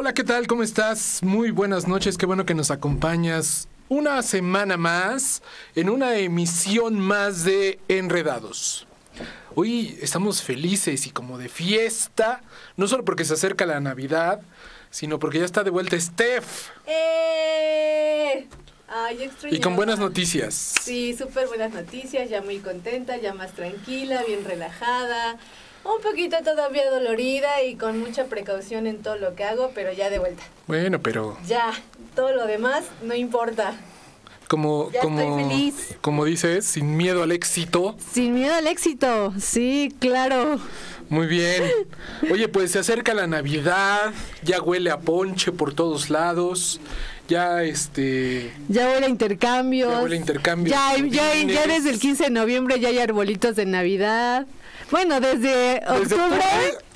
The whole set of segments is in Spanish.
Hola, ¿qué tal? ¿Cómo estás? Muy buenas noches, qué bueno que nos acompañas una semana más en una emisión más de Enredados. Hoy estamos felices y como de fiesta, no solo porque se acerca la Navidad, sino porque ya está de vuelta Steph. ¡Eh! Ay, Y con buenas noticias. Sí, súper buenas noticias, ya muy contenta, ya más tranquila, bien relajada un poquito todavía dolorida y con mucha precaución en todo lo que hago, pero ya de vuelta. Bueno, pero... Ya, todo lo demás no importa. Como, como, como dices, sin miedo al éxito. Sin miedo al éxito, sí, claro. Muy bien. Oye, pues se acerca la Navidad, ya huele a ponche por todos lados, ya este... Ya huele a intercambios. Ya huele a Ya, ya desde el 15 de noviembre ya hay arbolitos de Navidad. Bueno, desde octubre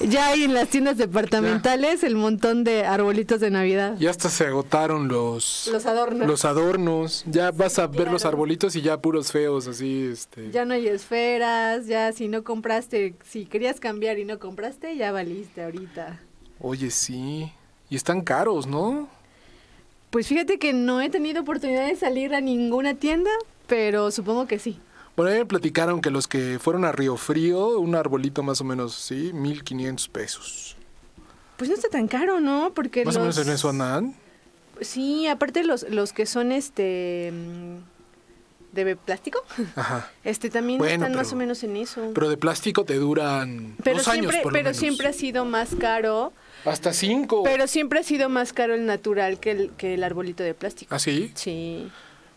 ya hay en las tiendas departamentales el montón de arbolitos de Navidad. Ya hasta se agotaron los los adornos. Los adornos, ya vas a ver los arbolitos y ya puros feos así este. Ya no hay esferas, ya si no compraste, si querías cambiar y no compraste, ya valiste ahorita. Oye, sí. Y están caros, ¿no? Pues fíjate que no he tenido oportunidad de salir a ninguna tienda, pero supongo que sí. Bueno, ahí me platicaron que los que fueron a Río Frío, un arbolito más o menos, sí, 1500 pesos. Pues no está tan caro, ¿no? Porque más o menos en eso andan. Sí, aparte los, los que son este de plástico. Ajá. Este también están más o menos en eso. Pero de plástico te duran dos años por Pero siempre ha sido más caro. Hasta cinco. Pero siempre ha sido más caro el natural que el, que el arbolito de plástico. ¿Ah, sí? Sí.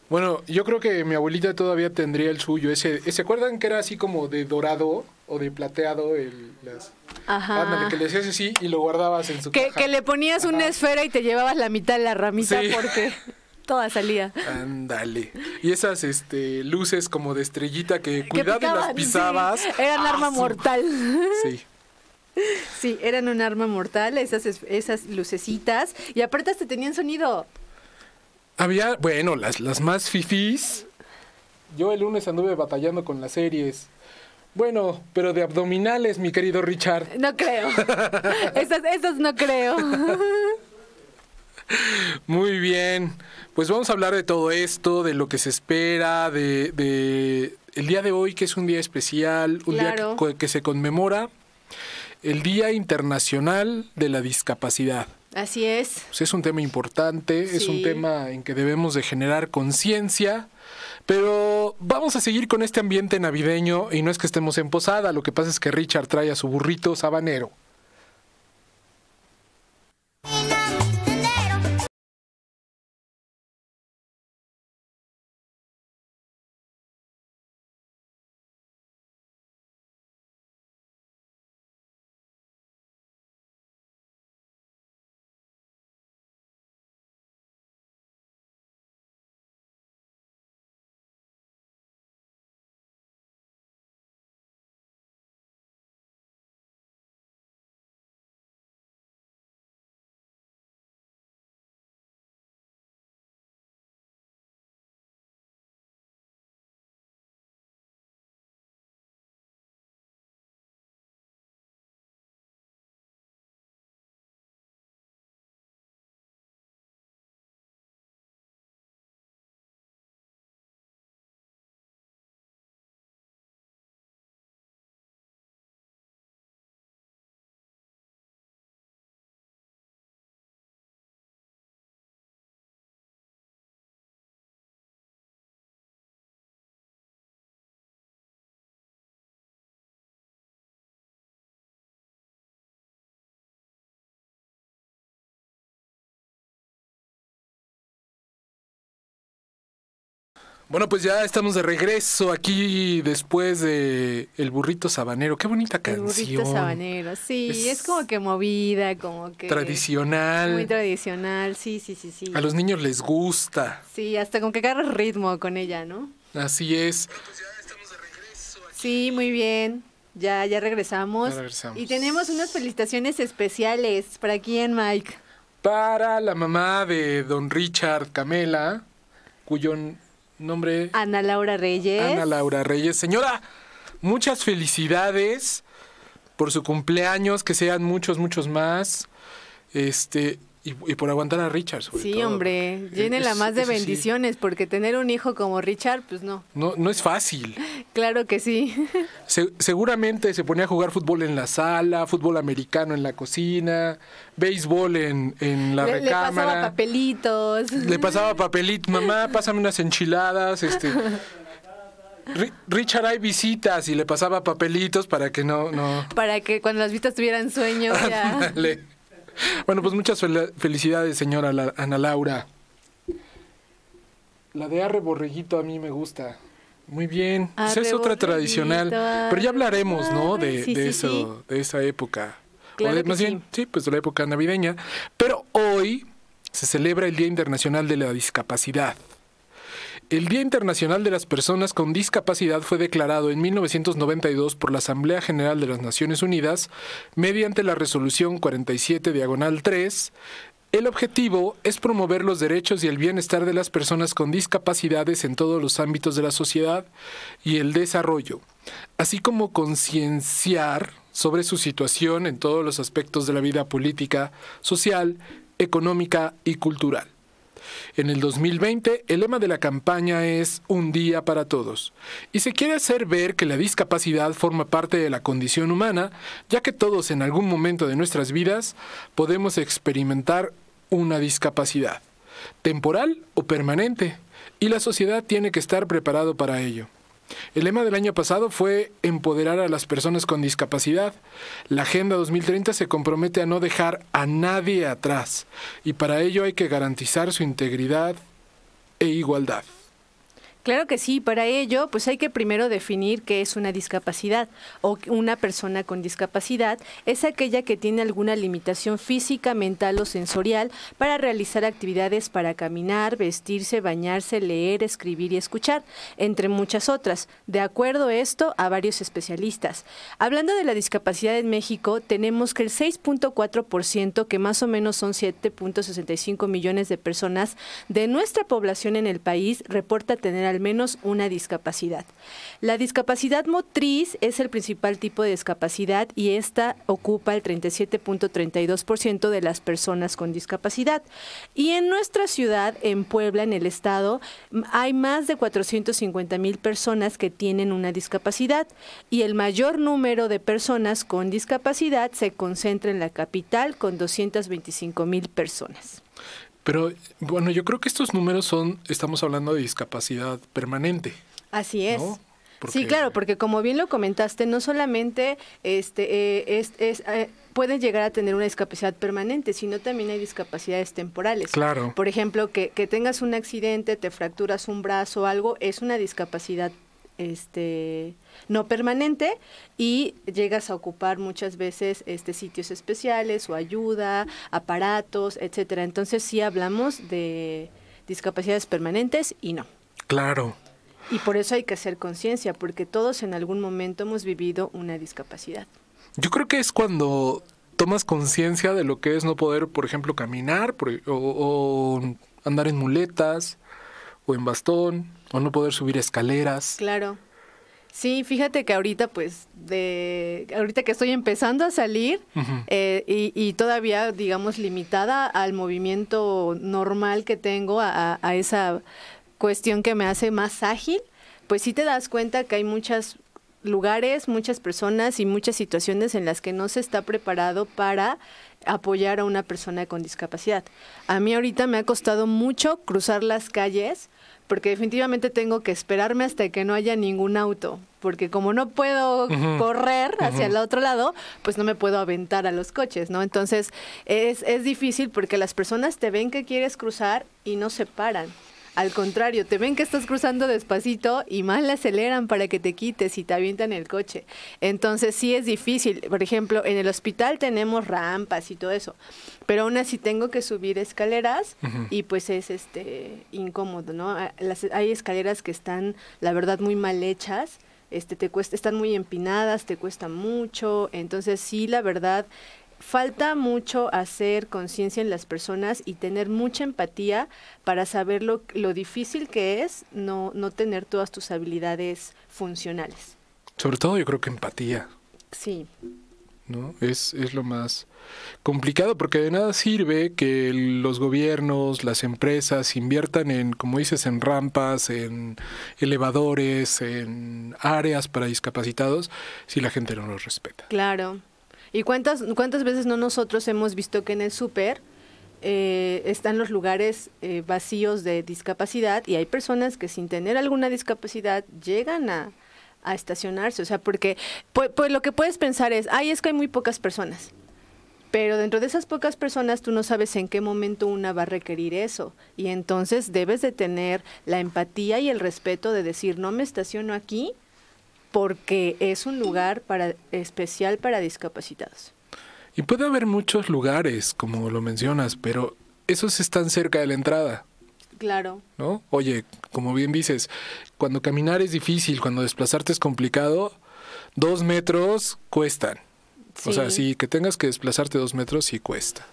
Bueno, yo creo que mi abuelita todavía tendría el suyo. Ese, eh, ¿Se acuerdan que era así como de dorado o de plateado? El, las... Ajá. Ándale, que le hacías así y lo guardabas en su Que, que le ponías una esfera y te llevabas la mitad de la ramita porque toda salía. Ándale. Y esas este, luces como de estrellita que cuidado y las pisabas. Eran ah, arma mortal. Sí. Sí, eran un arma mortal, esas, esas lucecitas. Y aparte te tenían sonido. Había, bueno, las, las más fifís. Yo el lunes anduve batallando con las series. Bueno, pero de abdominales, mi querido Richard. No creo. esas, no creo. Muy bien. Pues vamos a hablar de todo esto, de lo que se espera, de, de el día de hoy, que es un día especial, un día que se conmemora el Día Internacional de la Discapacidad. Así es. es un tema importante, es un tema en que debemos de generar conciencia. Pero vamos a seguir con este ambiente navideño y no es que estemos en posada, lo que pasa es que Richard trae a su burrito sabanero. Bueno, pues ya estamos de regreso aquí después de El burrito sabanero. Qué bonita canción. El burrito sabanero, sí, es, como que movida, como que tradicional. Muy tradicional, sí, sí, sí, sí. A los niños les gusta. Sí, hasta con que agarras ritmo con ella, ¿no? Así es. Bueno, pues ya estamos de regreso Sí, muy bien. Ya, ya regresamos. ya regresamos. Y tenemos unas felicitaciones especiales. ¿Para quién, Mike? Para la mamá de don Richard Camela, cuyo Nombre. Ana Laura Reyes. Ana Laura Reyes. Señora, muchas felicidades por su cumpleaños, que sean muchos, muchos más. Este, y, por aguantar a Richard, sí, todo. Sí, hombre, más de bendiciones, porque tener un hijo como Richard, pues no. No, no es fácil. claro que sí. seguramente se ponía a jugar fútbol en la sala, fútbol americano en la cocina, béisbol en, la recámara. Le pasaba papelitos. Le pasaba papelitos. Mamá, pásame unas enchiladas, este... Richard hay visitas y le pasaba papelitos para que no, no... Para que cuando las visitas tuvieran sueño ya... Bueno, pues muchas felicidades, señora Ana Laura. La de arre a mí me gusta. Muy bien. Pues es otra tradicional. Pero ya hablaremos, ¿no? De, eso, de esa época. más bien, sí, pues de la época navideña. Pero hoy se celebra el Día Internacional de la Discapacidad. El Día Internacional de las Personas con Discapacidad fue declarado en 1992 por la Asamblea General de las Naciones Unidas mediante la Resolución 47 Diagonal 3. El objetivo es promover los derechos y el bienestar de las personas con discapacidades en todos los ámbitos de la sociedad y el desarrollo, así como concienciar sobre su situación en todos los aspectos de la vida política, social, económica y cultural. En el 2020, el lema de la campaña es Un día para todos, y se quiere hacer ver que la discapacidad forma parte de la condición humana, ya que todos en algún momento de nuestras vidas podemos experimentar una discapacidad, temporal o permanente, y la sociedad tiene que estar preparado para ello. El lema del año pasado fue empoderar a las personas con discapacidad. La Agenda 2030 se compromete a no dejar a nadie atrás y para ello hay que garantizar su integridad e igualdad. Claro que sí, para ello pues hay que primero definir qué es una discapacidad o una persona con discapacidad es aquella que tiene alguna limitación física, mental o sensorial para realizar actividades para caminar, vestirse, bañarse, leer, escribir y escuchar, entre muchas otras, de acuerdo a esto a varios especialistas. Hablando de la discapacidad en México, tenemos que el 6.4%, que más o menos son 7.65 millones de personas de nuestra población en el país, reporta tener al menos una discapacidad. La discapacidad motriz es el principal tipo de discapacidad y esta ocupa el 37.32% de las personas con discapacidad. Y en nuestra ciudad, en Puebla, en el estado, hay más de 450 mil personas que tienen una discapacidad y el mayor número de personas con discapacidad se concentra en la capital con 225 mil personas. Pero bueno, yo creo que estos números son, estamos hablando de discapacidad permanente. Así es. Sí, claro, porque como bien lo comentaste, no solamente este, eh, es, es eh, pueden llegar a tener una discapacidad permanente, sino también hay discapacidades temporales. Claro. Por ejemplo, que, que tengas un accidente, te fracturas un brazo o algo, es una discapacidad este no permanente y llegas a ocupar muchas veces este sitios especiales o ayuda, aparatos, etcétera. Entonces sí hablamos de discapacidades permanentes y no. Claro. Y por eso hay que hacer conciencia, porque todos en algún momento hemos vivido una discapacidad. Yo creo que es cuando tomas conciencia de lo que es no poder, por ejemplo, caminar e, o andar en muletas o en bastón o no poder subir escaleras. Claro. Sí, fíjate que ahorita, pues, de ahorita que estoy empezando a salir eh, y, todavía, digamos, limitada al movimiento normal que tengo, a, a, esa cuestión que me hace más ágil, pues sí te das cuenta que hay muchos lugares, muchas personas y muchas situaciones en las que no se está preparado para apoyar a una persona con discapacidad. A mí ahorita me ha costado mucho cruzar las calles porque definitivamente tengo que esperarme hasta que no haya ningún auto, porque como no puedo correr hacia el otro lado, pues no me puedo aventar a los coches, ¿no? Entonces es, es difícil porque las personas te ven que quieres cruzar y no se paran. Al contrario, te ven que estás cruzando despacito y mal la aceleran para que te quites y te avientan el coche. Entonces sí es difícil. Por ejemplo, en el hospital tenemos rampas y todo eso, pero aún así tengo que subir escaleras y pues es este incómodo, ¿no? hay escaleras que están, la verdad, muy mal hechas. Este, te cuesta, están muy empinadas, te cuesta mucho. Entonces sí, la verdad, falta mucho hacer conciencia en las personas y tener mucha empatía para saber lo, difícil que es no, tener todas tus habilidades funcionales. Sobre todo yo creo que empatía. Sí. ¿no? Es, es, lo más complicado porque de nada sirve que los gobiernos, las empresas inviertan en, como dices, en rampas, en elevadores, en áreas para discapacitados, si la gente no los respeta. Claro. ¿Y cuántas, cuántas veces no nosotros hemos visto que en el súper eh, están los lugares eh, vacíos de discapacidad y hay personas que sin tener alguna discapacidad llegan a, estacionarse? O sea, porque pues, pues, lo que puedes pensar es, ay, es que hay muy pocas personas. Pero dentro de esas pocas personas tú no sabes en qué momento una va a requerir eso. Y entonces debes de tener la empatía y el respeto de decir, no me estaciono aquí porque es un lugar para, especial para discapacitados. Y puede haber muchos lugares, como lo mencionas, pero esos están cerca de la entrada. Claro. ¿No? Oye, como bien dices, cuando caminar es difícil, cuando desplazarte es complicado, dos metros cuestan. O sea, si que tengas que desplazarte dos metros, sí cuesta.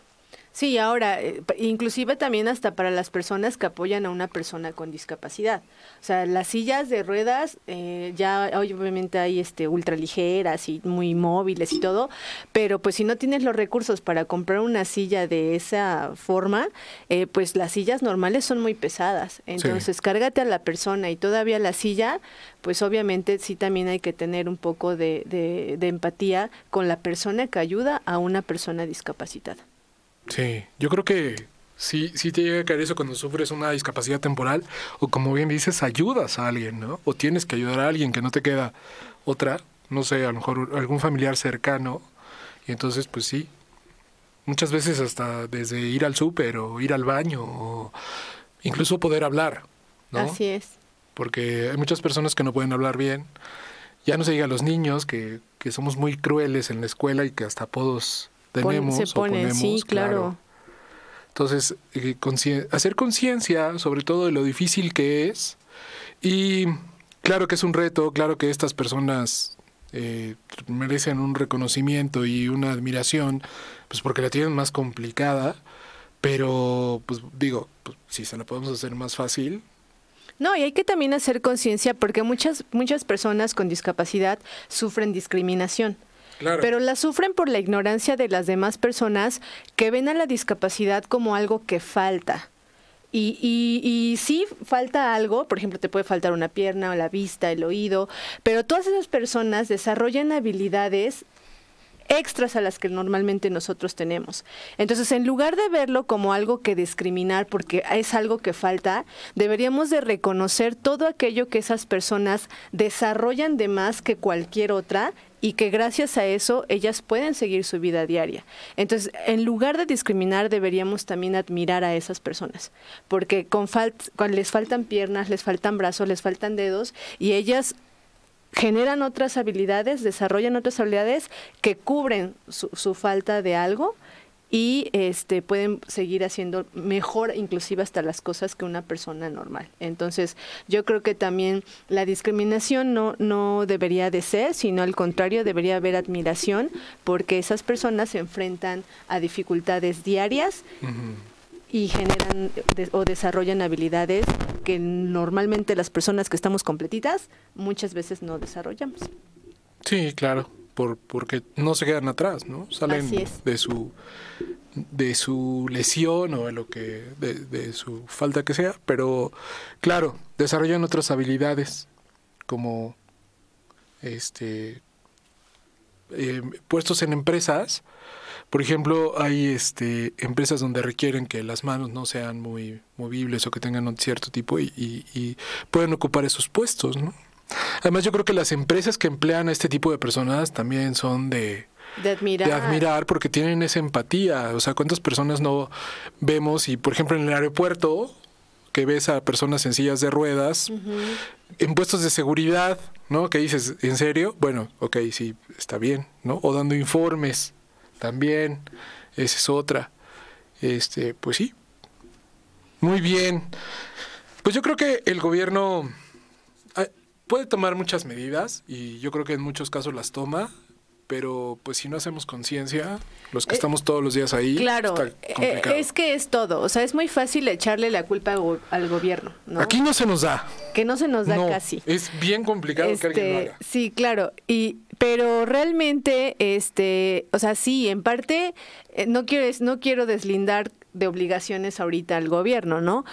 Sí, ahora, eh, inclusive también hasta para las personas que apoyan a una persona con discapacidad. O sea, las sillas de ruedas, eh, ya obviamente hay este ultraligeras y muy móviles y todo, pero pues si no tienes los recursos para comprar una silla de esa forma, eh, pues las sillas normales son muy pesadas. Entonces, cárgate a la persona y todavía la silla, pues obviamente sí también hay que tener un poco de empatía con la persona que ayuda a una persona discapacitada. Sí, yo creo que sí, sí te llega a caer eso cuando sufres una discapacidad temporal o como bien dices, ayudas a alguien, ¿no? O tienes que ayudar a alguien que no te queda otra, no sé, a lo mejor algún familiar cercano. Y entonces, pues sí, muchas veces hasta desde ir al súper o ir al baño o incluso poder hablar, ¿no? Así es. Porque hay muchas personas que no pueden hablar bien. Ya no se diga a los niños que, que somos muy crueles en la escuela y que hasta apodos se pone, sí, claro. Entonces, eh, hacer conciencia sobre todo de lo difícil que es. Y claro que es un reto, claro que estas personas eh, merecen un reconocimiento y una admiración, pues porque la tienen más complicada, pero pues digo, pues, si se la podemos hacer más fácil. No, y hay que también hacer conciencia porque muchas, muchas personas con discapacidad sufren discriminación pero la sufren por la ignorancia de las demás personas que ven a la discapacidad como algo que falta. Y, y, y sí falta algo, por ejemplo, te puede faltar una pierna o la vista, el oído, pero todas esas personas desarrollan habilidades extras a las que normalmente nosotros tenemos. Entonces, en lugar de verlo como algo que discriminar porque es algo que falta, deberíamos de reconocer todo aquello que esas personas desarrollan de más que cualquier otra y que gracias a eso ellas pueden seguir su vida diaria. Entonces, en lugar de discriminar, deberíamos también admirar a esas personas, porque con, les faltan piernas, les faltan brazos, les faltan dedos, y ellas generan otras habilidades, desarrollan otras habilidades que cubren su, su falta de algo y este pueden seguir haciendo mejor inclusive hasta las cosas que una persona normal. Entonces, yo creo que también la discriminación no no debería de ser, sino al contrario, debería haber admiración porque esas personas se enfrentan a dificultades diarias y generan o desarrollan habilidades que normalmente las personas que estamos completitas muchas veces no desarrollamos. Sí, claro, por, porque no se quedan atrás, ¿no? Salen de su de su lesión o de lo que de, su falta que sea, pero claro, desarrollan otras habilidades como este eh, puestos en empresas por ejemplo, hay este, empresas donde requieren que las manos no sean muy movibles o que tengan un cierto tipo y, pueden ocupar esos puestos, Además, yo creo que las empresas que emplean a este tipo de personas también son de, admirar. porque tienen esa empatía. O sea, ¿cuántas personas no vemos? Y por ejemplo, en el aeropuerto, que ves a personas en sillas de ruedas, en puestos de seguridad, ¿no? Que dices, ¿en serio? Bueno, ok, sí, está bien, ¿no? O dando informes también, esa es otra. Este, pues sí. Muy bien. Pues yo creo que el gobierno ah, puede tomar muchas medidas y yo creo que en muchos casos las toma pero pues si no hacemos conciencia, los que eh, estamos todos los días ahí, eh, eh, es que es todo, o sea, es muy fácil echarle la culpa al gobierno. Aquí no se nos da. Que no se nos da casi. Es bien complicado que alguien lo haga. Este, sí, claro, y pero realmente, este, o sea, sí, en parte no quieres, no quiero deslindar de obligaciones ahorita al gobierno, ¿no?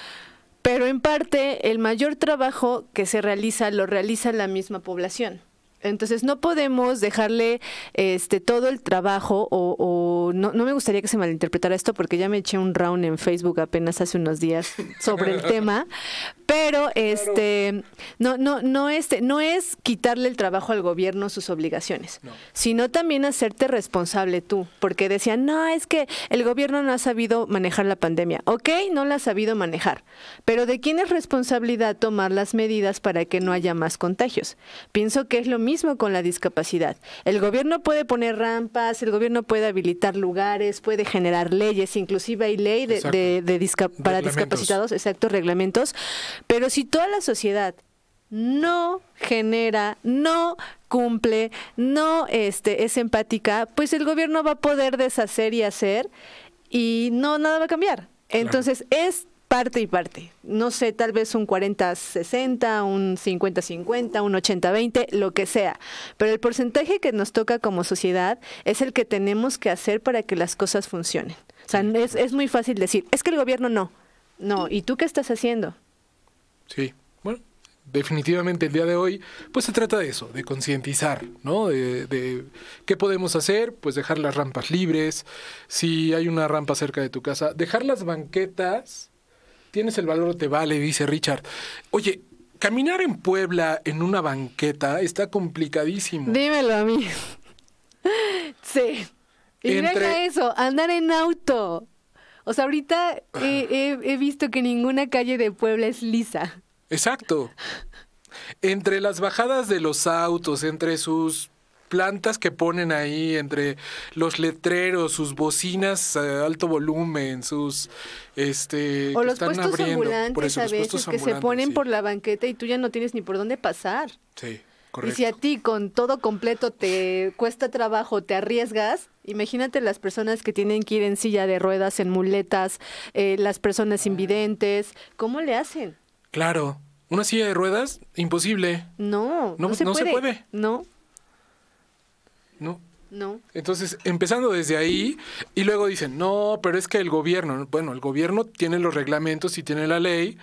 Pero en parte el mayor trabajo que se realiza lo realiza la misma población. Entonces no podemos dejarle este todo el trabajo o, no, me gustaría que se malinterpretara esto porque ya me eché un round en Facebook apenas hace unos días sobre el tema, pero este no no no este no es quitarle el trabajo al gobierno sus obligaciones, sino también hacerte responsable tú, porque decían, "No, es que el gobierno no ha sabido manejar la pandemia." Ok, no la ha sabido manejar, pero ¿de quién es responsabilidad tomar las medidas para que no haya más contagios? Pienso que es lo mismo mismo con la discapacidad. El gobierno puede poner rampas, el gobierno puede habilitar lugares, puede generar leyes, inclusive hay ley de, para discapacitados, exactos reglamentos, pero si toda la sociedad no genera, no cumple, no este, es empática, pues el gobierno va a poder deshacer y hacer y no nada va a cambiar. Entonces, es Parte y parte. No sé, tal vez un 40-60, un 50-50, un 80-20, lo que sea. Pero el porcentaje que nos toca como sociedad es el que tenemos que hacer para que las cosas funcionen. O sea, es, muy fácil decir, es que el gobierno no. No, ¿y tú qué estás haciendo? Sí, bueno, definitivamente el día de hoy, pues se trata de eso, de concientizar, ¿no? De, de, qué podemos hacer, pues dejar las rampas libres, si hay una rampa cerca de tu casa, dejar las banquetas Tienes el valor, te vale, dice Richard. Oye, caminar en Puebla en una banqueta está complicadísimo. Dímelo a mí. sí. Y Entre... eso, andar en auto. O sea, ahorita ah. he visto que ninguna calle de Puebla es lisa. Exacto. Entre las bajadas de los autos, entre sus plantas que ponen ahí entre los letreros, sus bocinas a alto volumen, sus este o los están abriendo, por a veces que se ponen por la banqueta y tú ya no tienes ni por dónde pasar. Sí. Correcto. Y si a ti con todo completo te cuesta trabajo, te arriesgas, imagínate las personas que tienen que ir en silla de ruedas, en muletas, eh, las personas ah. invidentes, ¿cómo le hacen? Claro, una silla de ruedas, imposible. No, no, no, se, puede. se puede. No. No. No. Entonces, empezando desde ahí, y luego dicen, no, pero es que el gobierno, bueno, el gobierno tiene los reglamentos y tiene la ley,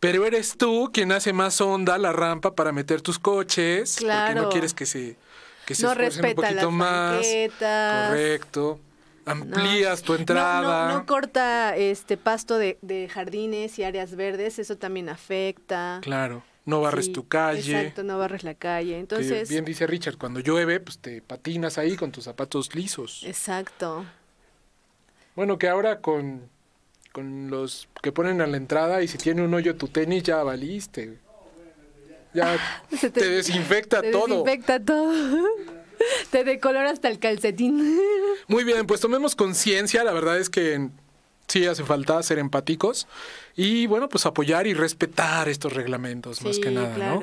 pero eres tú quien hace más onda la rampa para meter tus coches, claro. porque no quieres que se, que se un poquito más. Correcto. Amplías tu entrada. No, no, corta este pasto de, de jardines y áreas verdes, eso también afecta. Claro no barres tu calle. Exacto, no barres la calle. Entonces. bien dice Richard, cuando llueve, pues te patinas ahí con tus zapatos lisos. Exacto. Bueno, que ahora con, con los que ponen a la entrada y si tiene un hoyo tu tenis, ya valiste. Ya te, te, desinfecta te Desinfecta todo. te decolora hasta el calcetín. Muy bien, pues tomemos conciencia. La verdad es que sí hace falta ser empáticos y bueno, pues apoyar y respetar estos reglamentos más que nada, ¿no?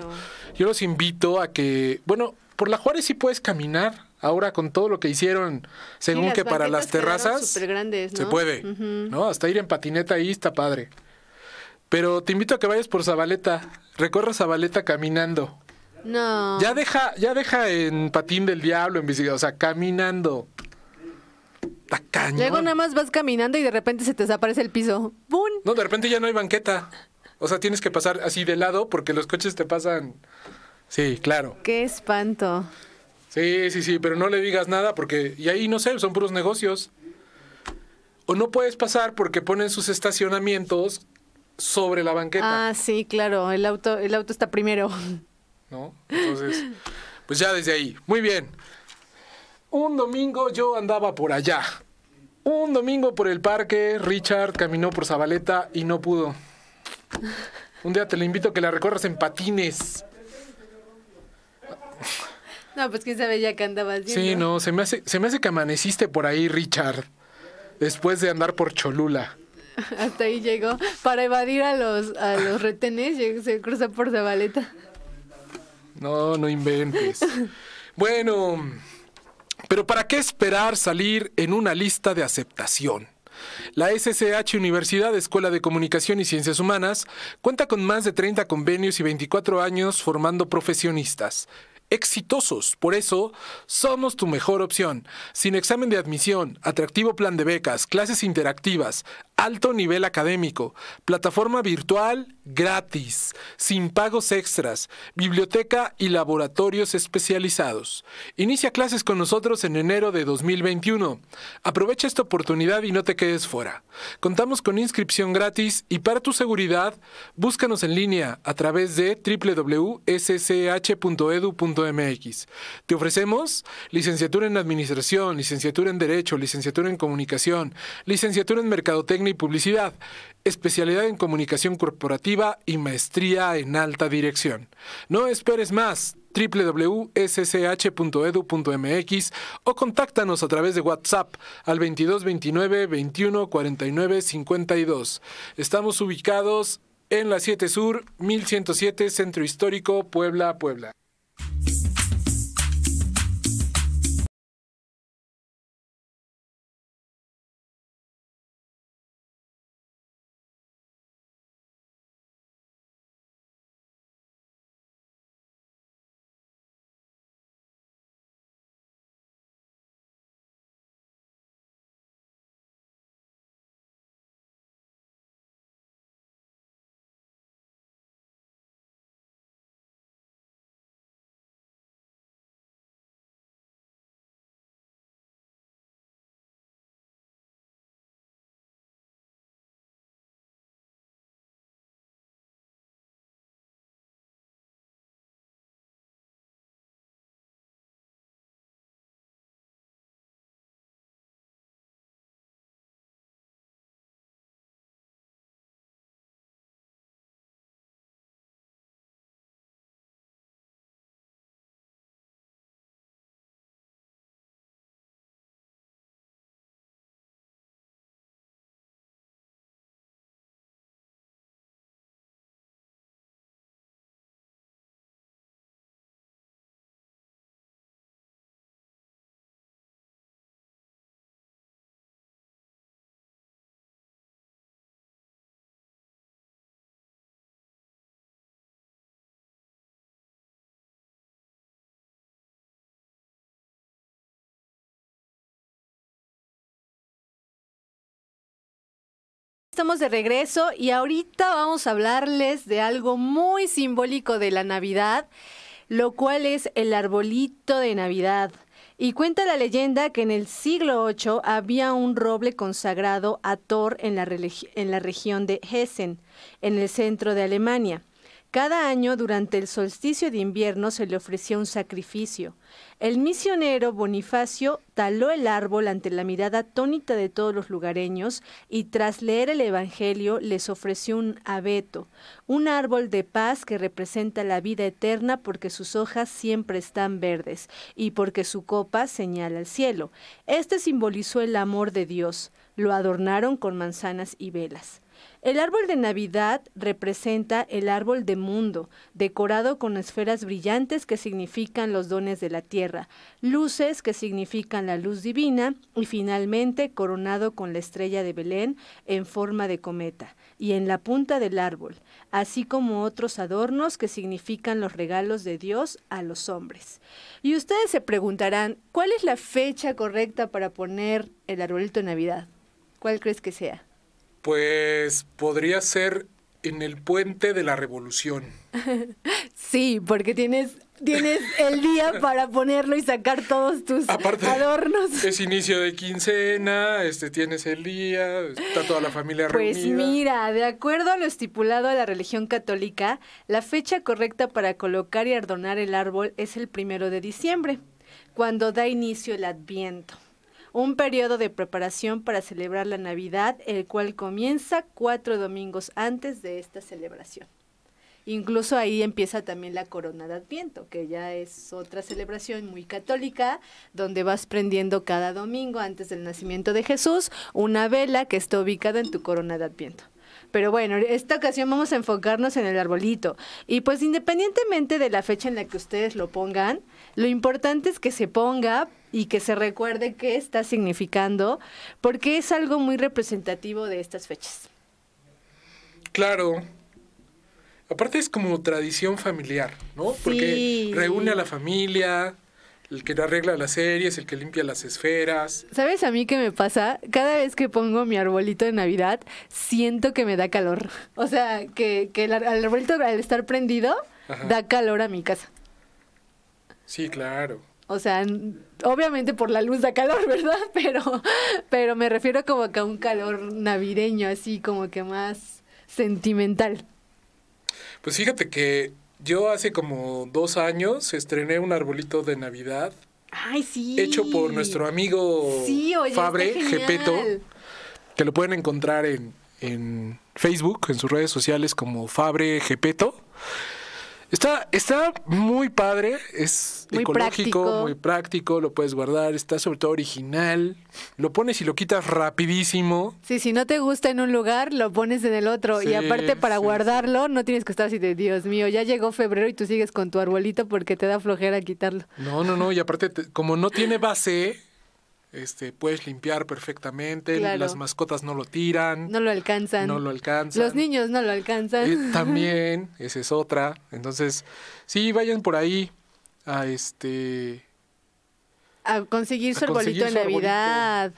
Yo los invito a que, bueno, por la Juárez sí puedes caminar. Ahora con todo lo que hicieron, según que para las terrazas se puede, ¿no? Hasta ir en patineta ahí está padre. Pero te invito a que vayas por Zabaleta, recorra Zabaleta caminando. No. Ya deja, ya deja en patín del diablo, en bicicleta, o sea, caminando. Luego nada más vas caminando y de repente se te desaparece el piso. No, de repente ya no hay banqueta. O sea, tienes que pasar así de lado porque los coches te pasan. Sí, claro. Qué espanto. Sí, sí, sí, pero no le digas nada porque. Y ahí no sé, son puros negocios. O no puedes pasar porque ponen sus estacionamientos sobre la banqueta. Ah, sí, claro. El auto, el auto está primero. ¿No? Entonces, pues ya desde ahí. Muy bien. Un domingo yo andaba por allá. Un domingo por el parque, Richard caminó por Zabaleta y no pudo. Un día te lo invito a que la recorras en patines. No, pues quién sabe ya que andabas Sí, no, se me, hace, que amaneciste por ahí, Richard. Después de andar por Cholula. Hasta ahí llegó. Para evadir a los, a los retenes, se cruza por Zabaleta. No, no inventes. Bueno. Pero ¿para qué esperar salir en una lista de aceptación? La SCH Universidad Escuela de Comunicación y Ciencias Humanas cuenta con más de 30 convenios y 24 años formando profesionistas exitosos. Por eso, somos tu mejor opción. Sin examen de admisión, atractivo plan de becas, clases interactivas, alto nivel académico, plataforma virtual gratis, sin pagos extras, biblioteca y laboratorios especializados. Inicia clases con nosotros en enero de 2021. Aprovecha esta oportunidad y no te quedes fuera. Contamos con inscripción gratis y para tu seguridad, búscanos en línea a través de www.ssh.edu.mx. Te ofrecemos licenciatura en Administración, licenciatura en Derecho, licenciatura en Comunicación, licenciatura en Mercadotecnia y Publicidad especialidad en comunicación corporativa y maestría en alta dirección. No esperes más www.ssh.edu.mx o contáctanos a través de WhatsApp al 2229 2149 52. Estamos ubicados en la 7 Sur, 1107 Centro Histórico, Puebla, Puebla. Estamos de regreso y ahorita vamos a hablarles de algo muy simbólico de la Navidad, lo cual es el arbolito de Navidad. Y cuenta la leyenda que en el siglo VIII había un roble consagrado a Thor en la, región de Hessen, en el centro de Alemania. Cada año durante el solsticio de invierno se le ofrecía un sacrificio. El misionero Bonifacio taló el árbol ante la mirada atónita de todos los lugareños y tras leer el Evangelio les ofreció un abeto, un árbol de paz que representa la vida eterna porque sus hojas siempre están verdes y porque su copa señala el cielo. Este simbolizó el amor de Dios. Lo adornaron con manzanas y velas. El árbol de Navidad representa el árbol de mundo, decorado con esferas brillantes que significan los dones de la tierra, luces que significan la luz divina y finalmente coronado con la estrella de Belén en forma de cometa y en la punta del árbol, así como otros adornos que significan los regalos de Dios a los hombres. Y ustedes se preguntarán, ¿cuál es la fecha correcta para poner el arbolito de Navidad? ¿Cuál crees que sea? Pues podría ser en el puente de la revolución. sí, porque tienes tienes el día para ponerlo y sacar todos tus adornos. Es inicio de quincena, este tienes el día, está toda la familia pues reunida. Pues mira, de acuerdo a lo estipulado a la religión católica, la fecha correcta para colocar y adornar el árbol es el primero de diciembre, cuando da inicio el Adviento un periodo de preparación para celebrar la Navidad, el cual comienza cuatro domingos antes de esta celebración. Incluso ahí empieza también la corona de Adviento, que ya es otra celebración muy católica, donde vas prendiendo cada domingo antes del nacimiento de Jesús una vela que está ubicada en tu corona de Adviento. Pero bueno, esta ocasión vamos a enfocarnos en el arbolito. Y pues independientemente de la fecha en la que ustedes lo pongan, lo importante es que se ponga y que se recuerde qué está significando, porque es algo muy representativo de estas fechas. Claro. Aparte es como tradición familiar, ¿no? Porque reúne a la familia, el que arregla las series, el que limpia las esferas. ¿Sabes a mí qué me pasa? Cada vez que pongo mi arbolito de Navidad, siento que me da calor. O sea, que, que el, arbolito al estar prendido da calor a mi casa. Sí, claro. O sea, obviamente por la luz da calor, ¿verdad? Pero, pero me refiero como que a un calor navideño, así como que más sentimental. Pues fíjate que yo hace como dos años estrené un arbolito de Navidad. Ay, sí. Hecho por nuestro amigo Fabre Gepeto. Que lo pueden encontrar en, en, Facebook, en sus redes sociales como Fabre Gepeto. Está, está muy padre, es muy ecológico, práctico. muy práctico, lo puedes guardar, está sobre todo original, lo pones y lo quitas rapidísimo. Sí, si no te gusta en un lugar, lo pones en el otro. y aparte para guardarlo, no tienes que estar así de Dios mío, ya llegó febrero y tú sigues con tu arbolito porque te da flojera quitarlo. No, no, no, y aparte como no tiene base, este, puedes limpiar perfectamente, las mascotas no lo tiran. No lo alcanzan. No lo alcanzan. Los niños no lo alcanzan. Eh, también, esa es otra. Entonces, sí, vayan por ahí a este... A conseguir su arbolito de Navidad.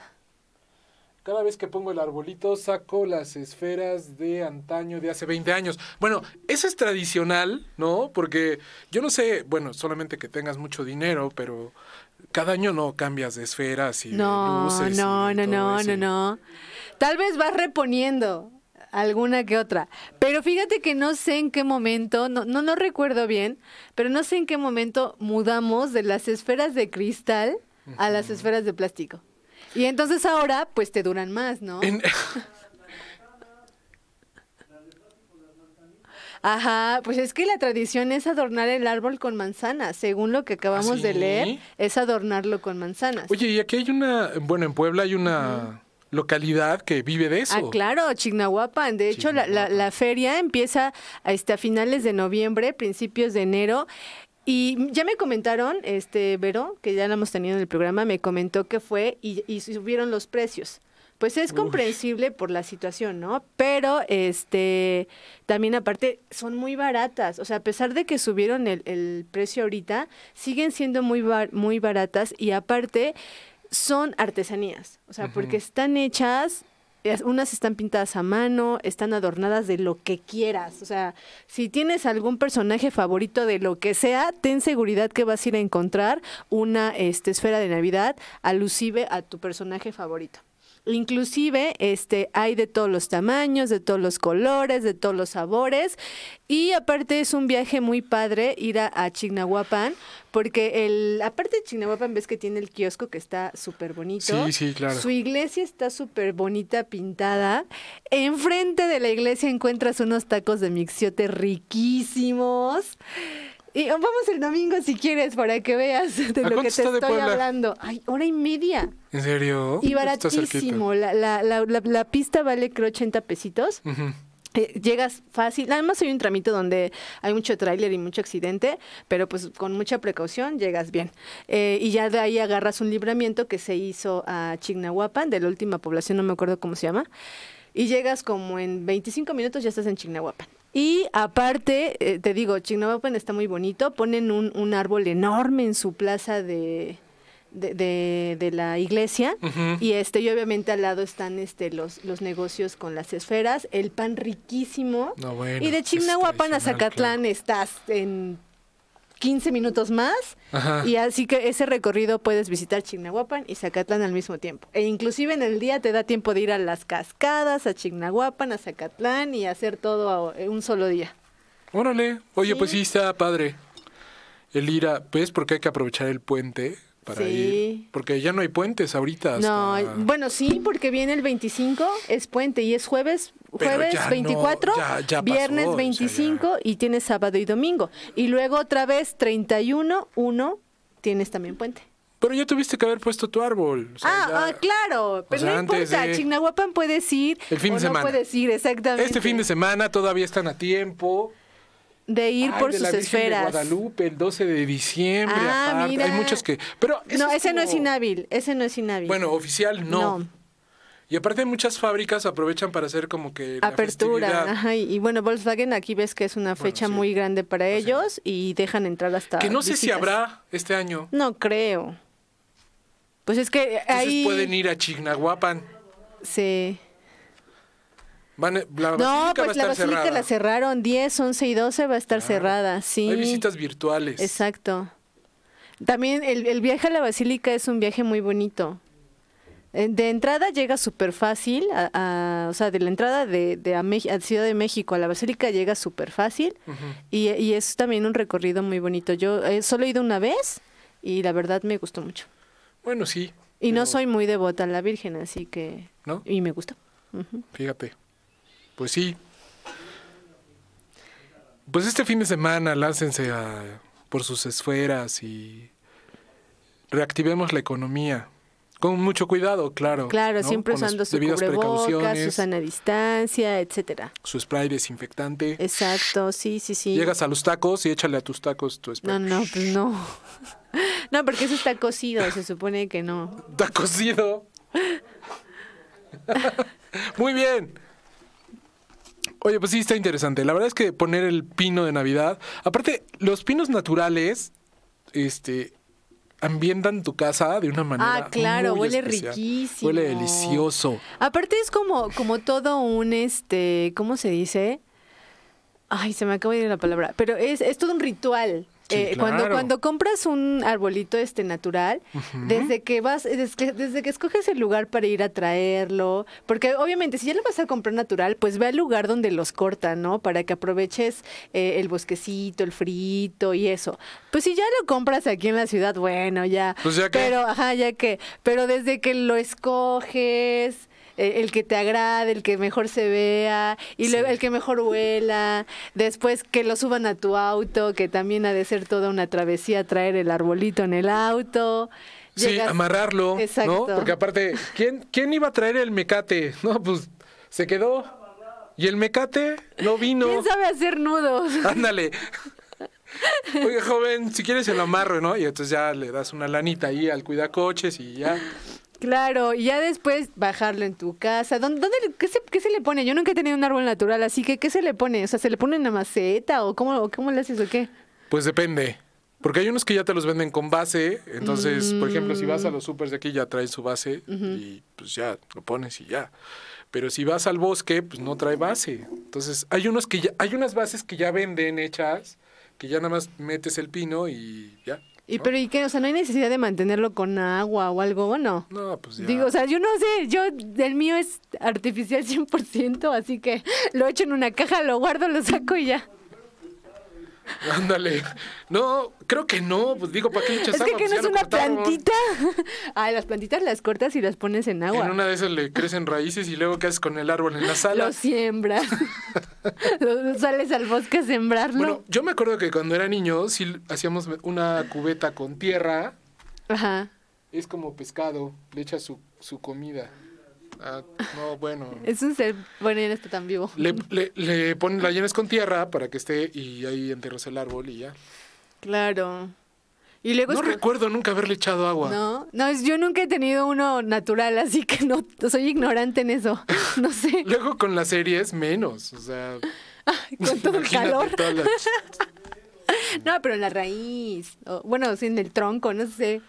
Cada vez que pongo el arbolito saco las esferas de antaño de hace 20 años. Bueno, eso es tradicional, ¿no? Porque yo no sé, bueno, solamente que tengas mucho dinero, pero cada año no cambias de esferas y no, luces. No, no, no, no, no. Tal vez vas reponiendo alguna que otra. Pero fíjate que no sé en qué momento, no, no, no recuerdo bien, pero no sé en qué momento mudamos de las esferas de cristal a las esferas de plástico. Y entonces ahora, pues te duran más, ¿no? Ajá, pues es que la tradición es adornar el árbol con manzanas, según lo que ¿Ah, acabamos de leer, es adornarlo con manzanas. Oye, y aquí hay una, bueno, en Puebla hay una... localidad que vive de ah, eso. Ah, claro, Chignahuapan. De hecho, La, feria empieza hasta este, finales de noviembre, principios de enero. Y ya me comentaron, este Vero, que ya la hemos tenido en el programa, me comentó que fue y, y subieron los precios pues es comprensible por la situación, ¿no? Pero este también aparte son muy baratas, o sea, a pesar de que subieron el, precio ahorita, siguen siendo muy muy baratas y aparte son artesanías, o sea, porque están hechas unas están pintadas a mano, están adornadas de lo que quieras. O sea, si tienes algún personaje favorito de lo que sea, ten seguridad que vas a ir a encontrar una este, esfera de Navidad alusive a tu personaje favorito. Inclusive, este, hay de todos los tamaños, de todos los colores, de todos los sabores. Y aparte es un viaje muy padre ir a, Chignahuapan, porque el, aparte de Chignahuapan ves que tiene el kiosco que está súper bonito. Sí, sí, claro. Su iglesia está súper bonita, pintada. Enfrente de la iglesia encuentras unos tacos de mixiote riquísimos. Y vamos el domingo si quieres para que veas de lo que te estoy hablando. Ay, hora y media. ¿En serio? Y baratísimo. La, la, la, pista vale creo 80 pesitos. Eh, llegas fácil, además hay un tramito donde hay mucho tráiler y mucho accidente, pero pues con mucha precaución llegas bien. Eh, y ya de ahí agarras un libramiento que se hizo a Chignahuapan, de la última población, no me acuerdo cómo se llama, y llegas como en 25 minutos ya estás en Chignahuapan. Y aparte, eh, te digo, Chignahuapan está muy bonito, ponen un, un árbol enorme en su plaza de, de, la iglesia y este y obviamente al lado están este los los negocios con las esferas el pan riquísimo y de Chignahuapan a Zacatlán estás en 15 minutos más. Y así que ese recorrido puedes visitar Chignahuapan y Zacatlán al mismo tiempo. E inclusive en el día te da tiempo de ir a las cascadas, a Chignahuapan, a Zacatlán y hacer todo en un solo día. Órale, oye, pues sí está padre. El ir a, pues porque hay que aprovechar el puente para ir. Porque ya no hay puentes ahorita. No, bueno, sí, porque viene el 25, es puente y es jueves, jueves 24, viernes 25 y tienes sábado y domingo. Y luego otra vez 31, 1, tienes también puente. Pero ya tuviste que haber puesto tu árbol. Ah, ah, claro. Pero no importa. Chignahuapan puedes ir. El fin de semana. No puedes ir, exactamente. Este fin de semana todavía están a tiempo. De ir por sus esferas. Guadalupe, el 12 de diciembre. Ah, mira. Hay muchos que. Pero no, ese no es inhábil. Ese no es inhábil. Bueno, oficial no. no. Y aparte muchas fábricas aprovechan para hacer como que... Apertura, ajá, y, bueno, Volkswagen aquí ves que es una fecha muy grande para ah, ellos y dejan entrar hasta... Que no sé si habrá este año. No creo. Pues es que ahí... pueden ir a Chignahuapan. Sí. Van, la no, pues va a estar la basílica la cerraron 10, 11 y 12 va a estar ah, cerrada, sí. Hay visitas virtuales. Exacto. También el, el viaje a la basílica es un viaje muy bonito. Eh, de entrada llega súper fácil, o sea, de la entrada de, a, Ciudad de México a la Basílica llega súper fácil y, es también un recorrido muy bonito. Yo eh, solo he ido una vez y la verdad me gustó mucho. Bueno, sí. Y no soy muy devota a la Virgen, así que... ¿No? Y me gusta. Fíjate. Pues sí. Pues este fin de semana láncense por sus esferas y reactivemos la economía con mucho cuidado, claro. Claro, siempre usando sus su cubrebocas, su sana distancia, etcétera. Su spray desinfectante. Exacto, sí, sí, sí. Llegas a los tacos y échale a tus tacos tu spray. No, no, pues no. No, porque eso está cocido, se supone que no. Está cocido. Muy bien. Oye, pues sí, está interesante. La verdad es que poner el pino de Navidad. Aparte, los pinos naturales, este, ambientan tu casa de una manera. Ah, claro, huele riquísimo. Huele delicioso. Aparte es como, como todo un este, ¿cómo se dice? Ay, se me acaba de ir la palabra. Pero es, es todo un ritual. Eh, cuando, cuando compras un arbolito este natural, desde que vas, desde que, escoges el lugar para ir a traerlo, porque obviamente si ya lo vas a comprar natural, pues ve al lugar donde los cortan, ¿no? Para que aproveches eh, el bosquecito, el frito y eso. Pues si ya lo compras aquí en la ciudad, bueno, ya. Pues ya Pero, ajá, ya que. Pero desde que lo escoges eh, el que te agrade, el que mejor se vea y el que mejor vuela. después que lo suban a tu auto, que también ha de ser toda una travesía traer el arbolito en el auto. Sí, amarrarlo, Exacto. ¿no? Porque aparte, ¿quién, ¿quién iba a traer el mecate? No, pues se quedó. Y el mecate no vino. ¿Quién sabe hacer nudos? Ándale. Oye, joven, si quieres se lo amarro, ¿no? Y entonces ya le das una lanita ahí al cuidacoches y ya Claro, y ya después bajarlo en tu casa. ¿Dónde, dónde qué, se, qué, se, le pone? Yo nunca he tenido un árbol natural, así que ¿qué se le pone? O sea, ¿se le pone una maceta o cómo, cómo le haces o qué? Pues depende. Porque hay unos que ya te los venden con base. Entonces, por ejemplo, si vas a los supers de aquí, ya traes su base y pues ya lo pones y ya. Pero si vas al bosque, pues no trae base. Entonces, hay unos que hay unas bases que ya venden hechas, que ya nada más metes el pino y ya, ¿Y pero y qué? O sea, no hay necesidad de mantenerlo con agua o algo, ¿o no? No, pues ya. Digo, o sea, yo no sé, yo, el mío es artificial 100%, así que lo echo en una caja, lo guardo, lo saco y ya. Ándale. No, creo que no. Pues digo, ¿para qué echas Es que, pues no es una plantita. Ay, las plantitas las cortas y las pones en agua. En una de esas le crecen raíces y luego qué haces con el árbol en la sala. Lo siembras. sales al bosque a sembrarlo. Bueno, yo me acuerdo que cuando era niño si hacíamos una cubeta con tierra. Ajá. Es como pescado, le echas su, su comida. Ah, no, bueno. Es un ser, bueno, ya no está tan vivo. Le, le, ponen, la llenas con tierra para que esté y ahí enterras el árbol y ya. Claro. Y luego no recuerdo nunca haberle echado agua. No, no, yo nunca he tenido uno natural, así que no soy ignorante en eso. No sé. luego con las series menos, o sea, con todo el calor. no, pero en la raíz, bueno, sí, en el tronco, no sé.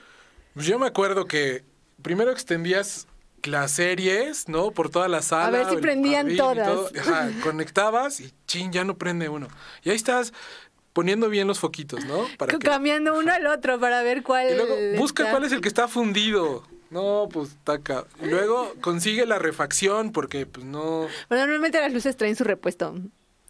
Yo me acuerdo que primero extendías las series, ¿no? Por toda la sala. A ver si prendían todas. conectabas y chin, ya no prende uno. Y ahí estás poniendo bien los foquitos, ¿no? Cambiando uno al otro para ver cuál. Y luego busca cuál es el que está fundido. No, pues taca. Luego consigue la refacción porque pues no. normalmente las luces traen su repuesto.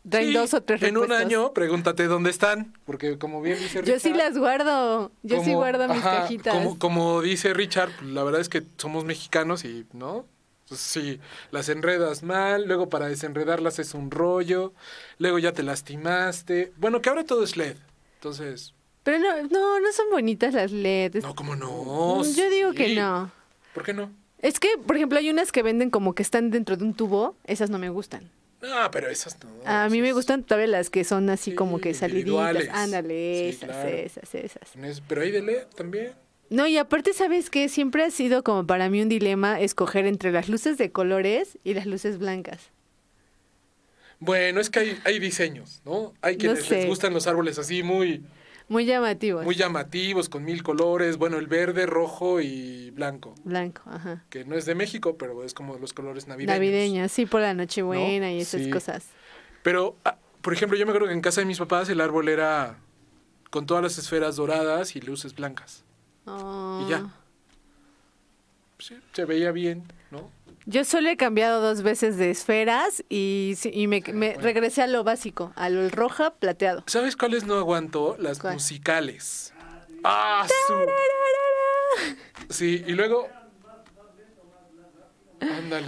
Traen dos o tres En un año, pregúntate dónde están, porque como bien dice Richard. Yo sí las guardo, yo sí guardo mis cajitas. Como, como dice Richard, pues, la verdad es que somos mexicanos y, ¿no? Si pues, sí, las enredas mal, luego para desenredarlas es un rollo, luego ya te lastimaste. Bueno, que ahora todo es LED, entonces... Pero no, no, no son bonitas las LEDs. No, ¿cómo no? Mm, yo digo que no. ¿Por qué no? Es que, por ejemplo, hay unas que venden como que están dentro de un tubo, esas no me gustan. Ah, pero esas no. A mí me gustan todavía las que son así como que saliditas. Ándale, esas, esas, esas, Pero hay de LED también. No, y aparte, ¿sabes qué? Siempre ha sido como para mí un dilema escoger entre las luces de colores y las luces blancas. Bueno, es que hay, hay diseños, ¿no? Hay quienes les gustan los árboles así muy muy llamativos. Muy llamativos, con mil colores. Bueno, el verde, rojo y blanco. Blanco, ajá. Que no es de México, pero es como los colores navideños. Navideños, sí, por la Nochebuena y esas cosas. Pero, ah, por ejemplo, yo me acuerdo que en casa de mis papás el árbol era con todas las esferas doradas y luces blancas. Oh. Y ya. se veía bien, ¿no? Yo solo he cambiado dos veces de esferas y, me, regresé a lo básico, a lo roja plateado. ¿Sabes cuáles no aguanto? Las musicales. ¡Ah! Sí, y luego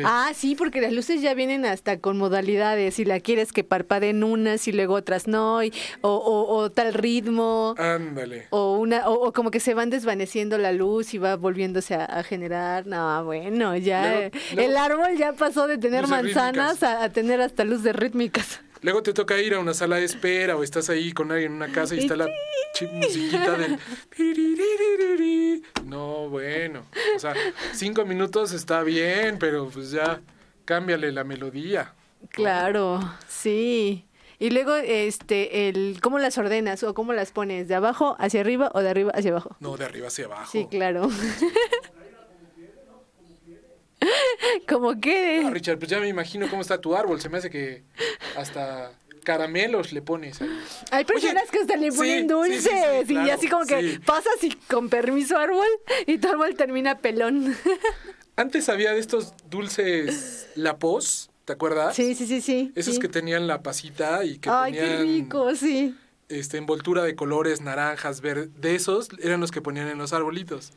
Ah, sí, porque las luces ya vienen hasta con modalidades. Si la quieres que parpadeen unas y luego otras no, o, o, tal ritmo. Ándale. O, una, o, como que se van desvaneciendo la luz y va volviéndose a, generar. No, bueno, ya. El árbol ya pasó de tener manzanas a, a, tener hasta luces rítmicas. Luego te toca ir a una sala de espera o estás ahí con alguien en una casa y está la musiquita del... No, bueno. O sea, cinco minutos está bien, pero pues ya cámbiale la melodía. Claro, sí. Y luego, este, el, ¿cómo las ordenas o cómo las pones? ¿De abajo hacia arriba o de arriba hacia abajo? No, de arriba hacia abajo. Sí, claro. Como qué? No, Richard, pues ya me imagino cómo está tu árbol. Se me hace que hasta caramelos le pones. Hay personas que hasta le ponen dulces y así como que pasas y con permiso árbol y tu árbol termina pelón. Antes había de estos dulces pos, ¿te acuerdas? Sí, sí, sí, sí. Esos que tenían la pasita y que tenían... Ay, qué rico, sí. Este, envoltura de colores, naranjas, verdes. De esos eran los que ponían en los arbolitos.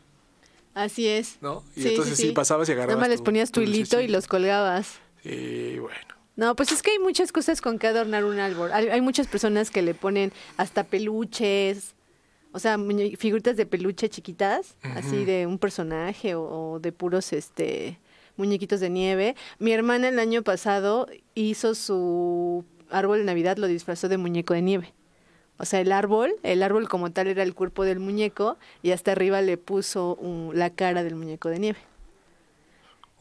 Así es. ¿No? Y entonces sí, pasabas y agarrabas. Nada más les ponías tu, hilito y los colgabas. Y bueno. No, pues es que hay muchas cosas con que adornar un árbol. Hay, muchas personas que le ponen hasta peluches, o sea, figuritas de peluche chiquitas, así de un personaje o, o, de puros este muñequitos de nieve. Mi hermana el año pasado hizo su árbol de Navidad, lo disfrazó de muñeco de nieve. O sea, el árbol, el árbol como tal era el cuerpo del muñeco y hasta arriba le puso la cara del muñeco de nieve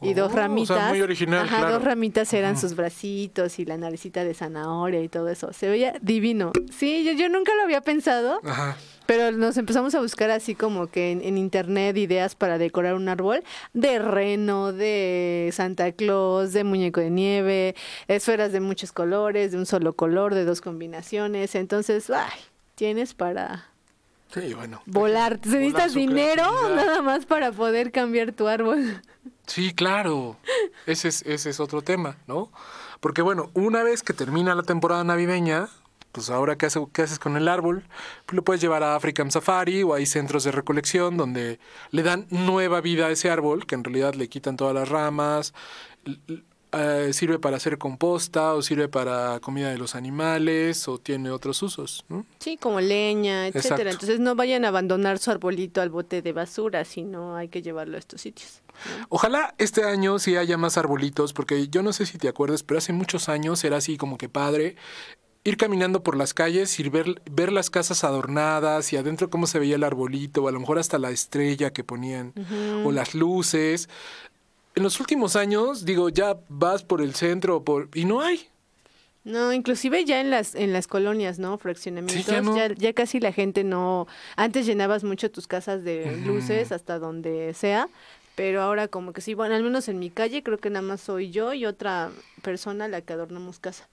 y dos oh, ramitas. muy original, ajá, dos ramitas eran sus bracitos y la naricita de zanahoria y todo eso. Se veía divino. Sí, yo, nunca lo había pensado. Ajá. Pero nos empezamos a buscar así como que en, en, internet ideas para decorar un árbol de reno, de Santa Claus, de muñeco de nieve, esferas de muchos colores, de un solo color, de dos combinaciones. Entonces, ay, tienes para Sí, bueno. Volar. necesitas dinero nada más para poder cambiar tu árbol. Sí, claro. Ese es, ese es otro tema, ¿no? Porque bueno, una vez que termina la temporada navideña, pues ahora qué, qué haces con el árbol? Pues lo puedes llevar a African Safari o hay centros de recolección donde le dan nueva vida a ese árbol, que en realidad le quitan todas las ramas, eh, sirve para hacer composta o sirve para comida de los animales o tiene otros usos. ¿no? Sí, como leña, etcétera. Entonces no vayan a abandonar su arbolito al bote de basura, sino hay que llevarlo a estos sitios. Ojalá este año sí haya más arbolitos, porque yo no sé si te acuerdas, pero hace muchos años era así como que padre ir caminando por las calles y ver, las casas adornadas y adentro cómo se veía el arbolito, o a lo mejor hasta la estrella que ponían, o las luces en los últimos años, digo, ya vas por el centro por y no hay. No, inclusive ya en las en las colonias, ¿no? Fraccionamientos, ya, casi la gente no antes llenabas mucho tus casas de luces hasta donde sea, pero ahora como que sí, bueno, al menos en mi calle creo que nada más soy yo y otra persona la que adornamos casa.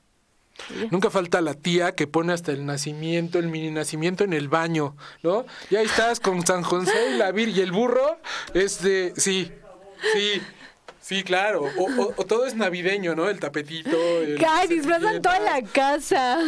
Nunca falta la tía que pone hasta el nacimiento, el mini nacimiento en el baño, ¿no? Y ahí estás con San José la Vir y el burro, este, sí, sí. Sí, claro. O, todo es navideño, ¿no? El tapetito. El Ay, disfrazan toda la casa.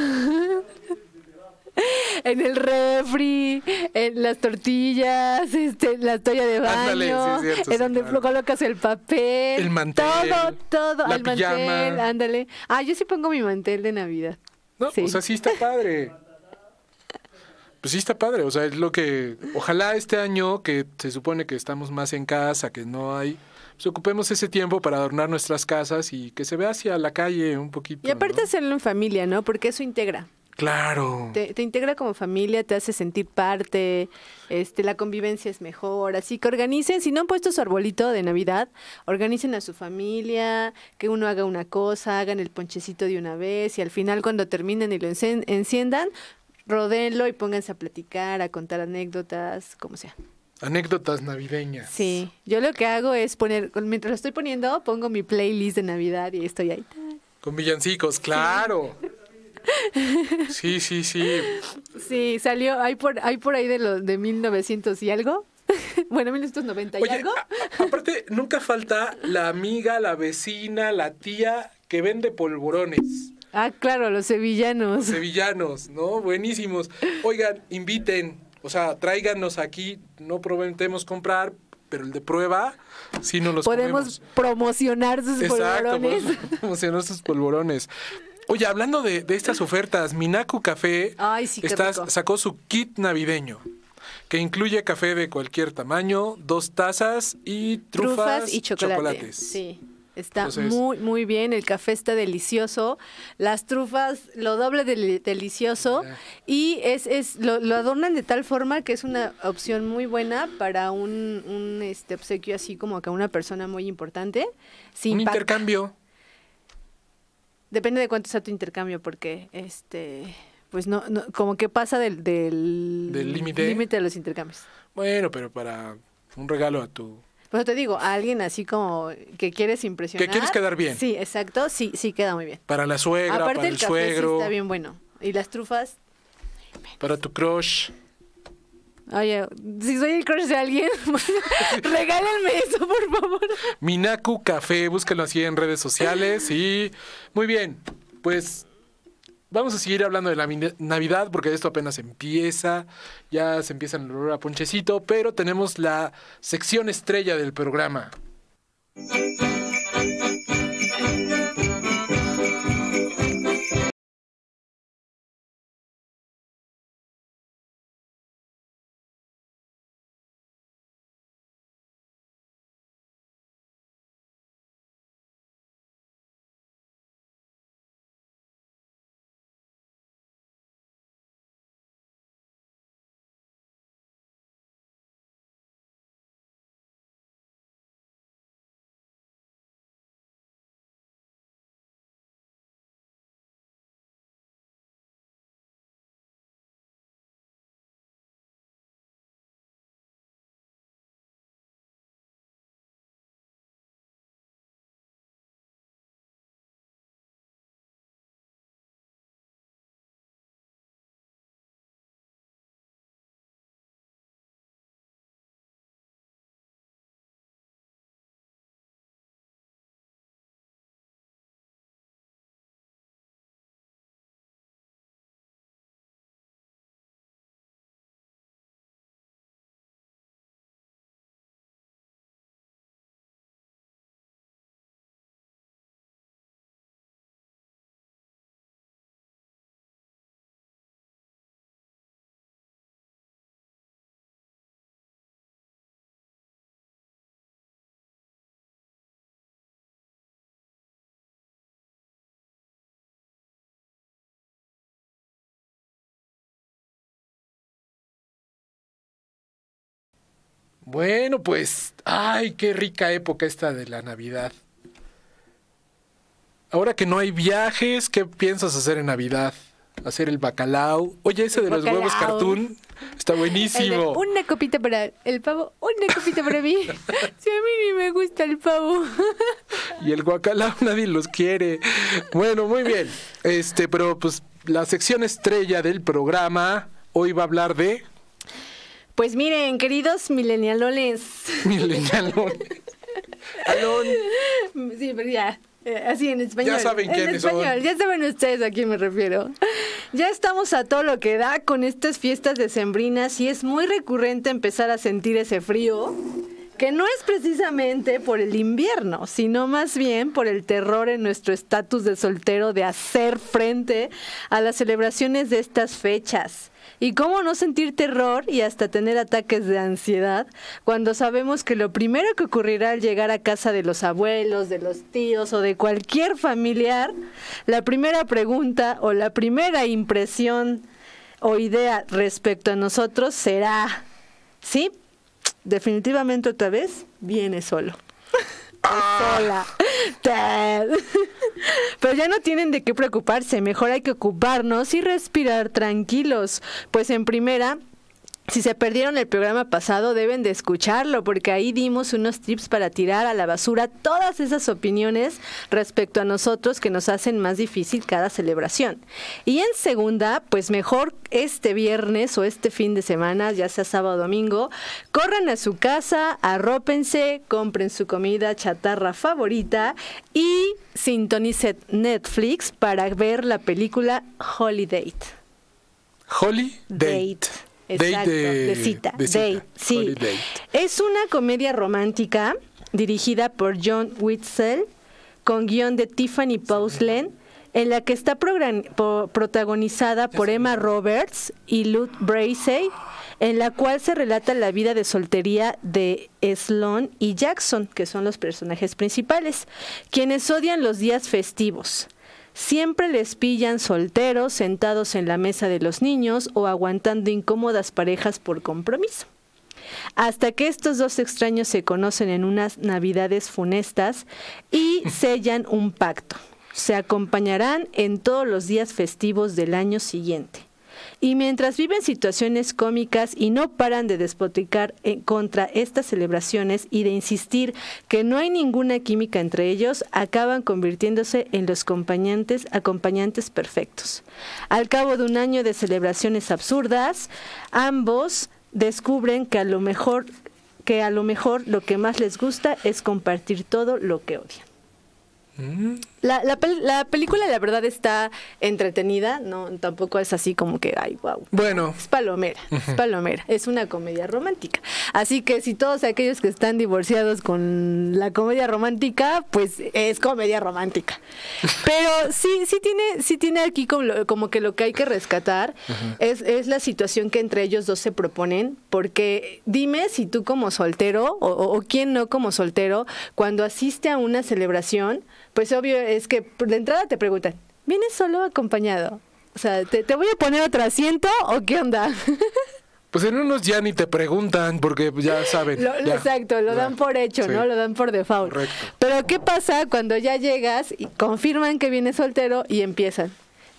en el refri, en las tortillas, este, la toalla de baño, ándale, sí, es en donde colocas el papel, el mantel, todo, todo, la mantel, ándale. Ah, yo sí pongo mi mantel de Navidad. No, o sea, sí está padre. Pues sí está padre, o sea, es lo que ojalá este año que se supone que estamos más en casa, que no hay pues, ocupemos ese tiempo para adornar nuestras casas y que se vea hacia la calle un poquito. Y aparte hacerlo en familia, ¿no? Porque eso integra. Claro. Te, integra como familia, te hace sentir parte, este, la convivencia es mejor. Así que organicen, si no han puesto su arbolito de Navidad, organicen a su familia, que uno haga una cosa, hagan el ponchecito de una vez y al final cuando terminen y lo enciendan, rodenlo y pónganse a platicar, a contar anécdotas, como sea. Anécdotas navideñas. Sí, yo lo que hago es poner, mientras lo estoy poniendo, pongo mi playlist de Navidad y estoy ahí. Con villancicos, claro. Sí, sí, sí. Sí, salió, hay por, por ahí de los de 1900 y algo. Bueno, 1990 y algo. aparte, nunca falta la amiga, la vecina, la tía que vende polvorones. Ah, claro, los sevillanos. sevillanos, ¿no? Buenísimos. Oigan, inviten o sea, tráiganos aquí, no prometemos comprar, pero el de prueba sí no los podemos promocionar sus polvorones. promocionar sus polvorones. Oye, hablando de, estas ofertas, Minaku Café sacó su kit navideño que incluye café de cualquier tamaño, dos tazas y trufas, y chocolates. Sí. Está muy, muy bien, el café está delicioso, las trufas lo doble de delicioso y es, es lo, adornan de tal forma que es una opción muy buena para un, este obsequio así como que a una persona muy importante. Sin un intercambio. Depende de cuánto sea tu intercambio, porque este pues no, como que pasa del límite del límite de los intercambios. Bueno, pero para un regalo a tu pero te digo, a alguien así como que quieres impresionar. Que quieres quedar bien. Sí, exacto, sí, sí queda muy bien. Para la suegra, para el, el café Sí está bien bueno. Y las trufas. Para tu crush. Oye, si soy el crush de alguien, pues, regálenme eso, por favor. Minaku Café, Búscalo así en redes sociales y muy bien. Pues vamos a seguir hablando de la Navidad porque esto apenas empieza, ya se empieza el olor a ponchecito, pero tenemos la sección estrella del programa. Bueno, pues, ay, qué rica época esta de la Navidad. Ahora que no hay viajes, ¿qué piensas hacer en Navidad? Hacer el bacalao. Oye, ese de los huevos cartoon está buenísimo. una copita para el pavo, una copita para mí. si a mí ni me gusta el pavo. y el guacalao nadie los quiere. Bueno, muy bien. Este, pero pues la sección estrella del programa hoy va a hablar de pues miren, queridos milenialones. Milenialones. Sí, pero ya. Eh, así en español. Ya saben Ya saben ustedes a quién me refiero. Ya estamos a todo lo que da con estas fiestas decembrinas y es muy recurrente empezar a sentir ese frío que no es precisamente por el invierno, sino más bien por el terror en nuestro estatus de soltero de hacer frente a las celebraciones de estas fechas. ¿Y cómo no sentir terror y hasta tener ataques de ansiedad cuando sabemos que lo primero que ocurrirá al llegar a casa de los abuelos, de los tíos o de cualquier familiar, la primera pregunta o la primera impresión o idea respecto a nosotros será, ¿sí? Definitivamente otra vez viene solo sola. Pero ya no tienen de qué preocuparse, mejor hay que ocuparnos y respirar tranquilos, pues en primera si se perdieron el programa pasado, deben de escucharlo porque ahí dimos unos tips para tirar a la basura todas esas opiniones respecto a nosotros que nos hacen más difícil cada celebración. Y en segunda, pues mejor este viernes o este fin de semana, ya sea sábado o domingo, corran a su casa, arrópense, compren su comida chatarra favorita y sintonicen Netflix para ver la película Holiday. Holiday. Date. Exacto, cita. sí. Es una comedia romántica dirigida por John Witzel con guión de Tiffany Pouslen, en la que está protagonizada por Emma Roberts y Luke Bracey, en la cual se relata la vida de soltería de Sloan y Jackson, que son los personajes principales, quienes odian los días festivos. Siempre les pillan solteros, sentados en la mesa de los niños o aguantando incómodas parejas por compromiso. Hasta que estos dos extraños se conocen en unas navidades funestas y sellan un pacto. Se acompañarán en todos los días festivos del año siguiente y mientras viven situaciones cómicas y no paran de despoticar eh, contra estas celebraciones y de insistir que no hay ninguna química entre ellos, acaban convirtiéndose en los acompañantes, acompañantes perfectos. Al cabo de un año de celebraciones absurdas, ambos descubren que a lo mejor que a lo mejor lo que más les gusta es compartir todo lo que odian. Mm. La, la, película, la verdad, está entretenida, no tampoco es así como que, ay, wow. Bueno. Es palomera, es palomera, es una comedia romántica. Así que si todos aquellos que están divorciados con la comedia romántica, pues es comedia romántica. Pero sí, sí tiene, sí tiene aquí como, como que lo que hay que rescatar es, la situación que entre ellos dos se proponen, porque dime si tú como soltero, o, o, o quién no como soltero, cuando asiste a una celebración, pues obvio es que de entrada te preguntan, ¿vienes solo acompañado? O sea, ¿te, voy a poner otro asiento o qué onda? Pues en unos ya ni te preguntan porque ya saben. Lo, exacto, lo dan por hecho, ¿no? Lo dan por default. Pero ¿qué pasa cuando ya llegas y confirman que vienes soltero y empiezan?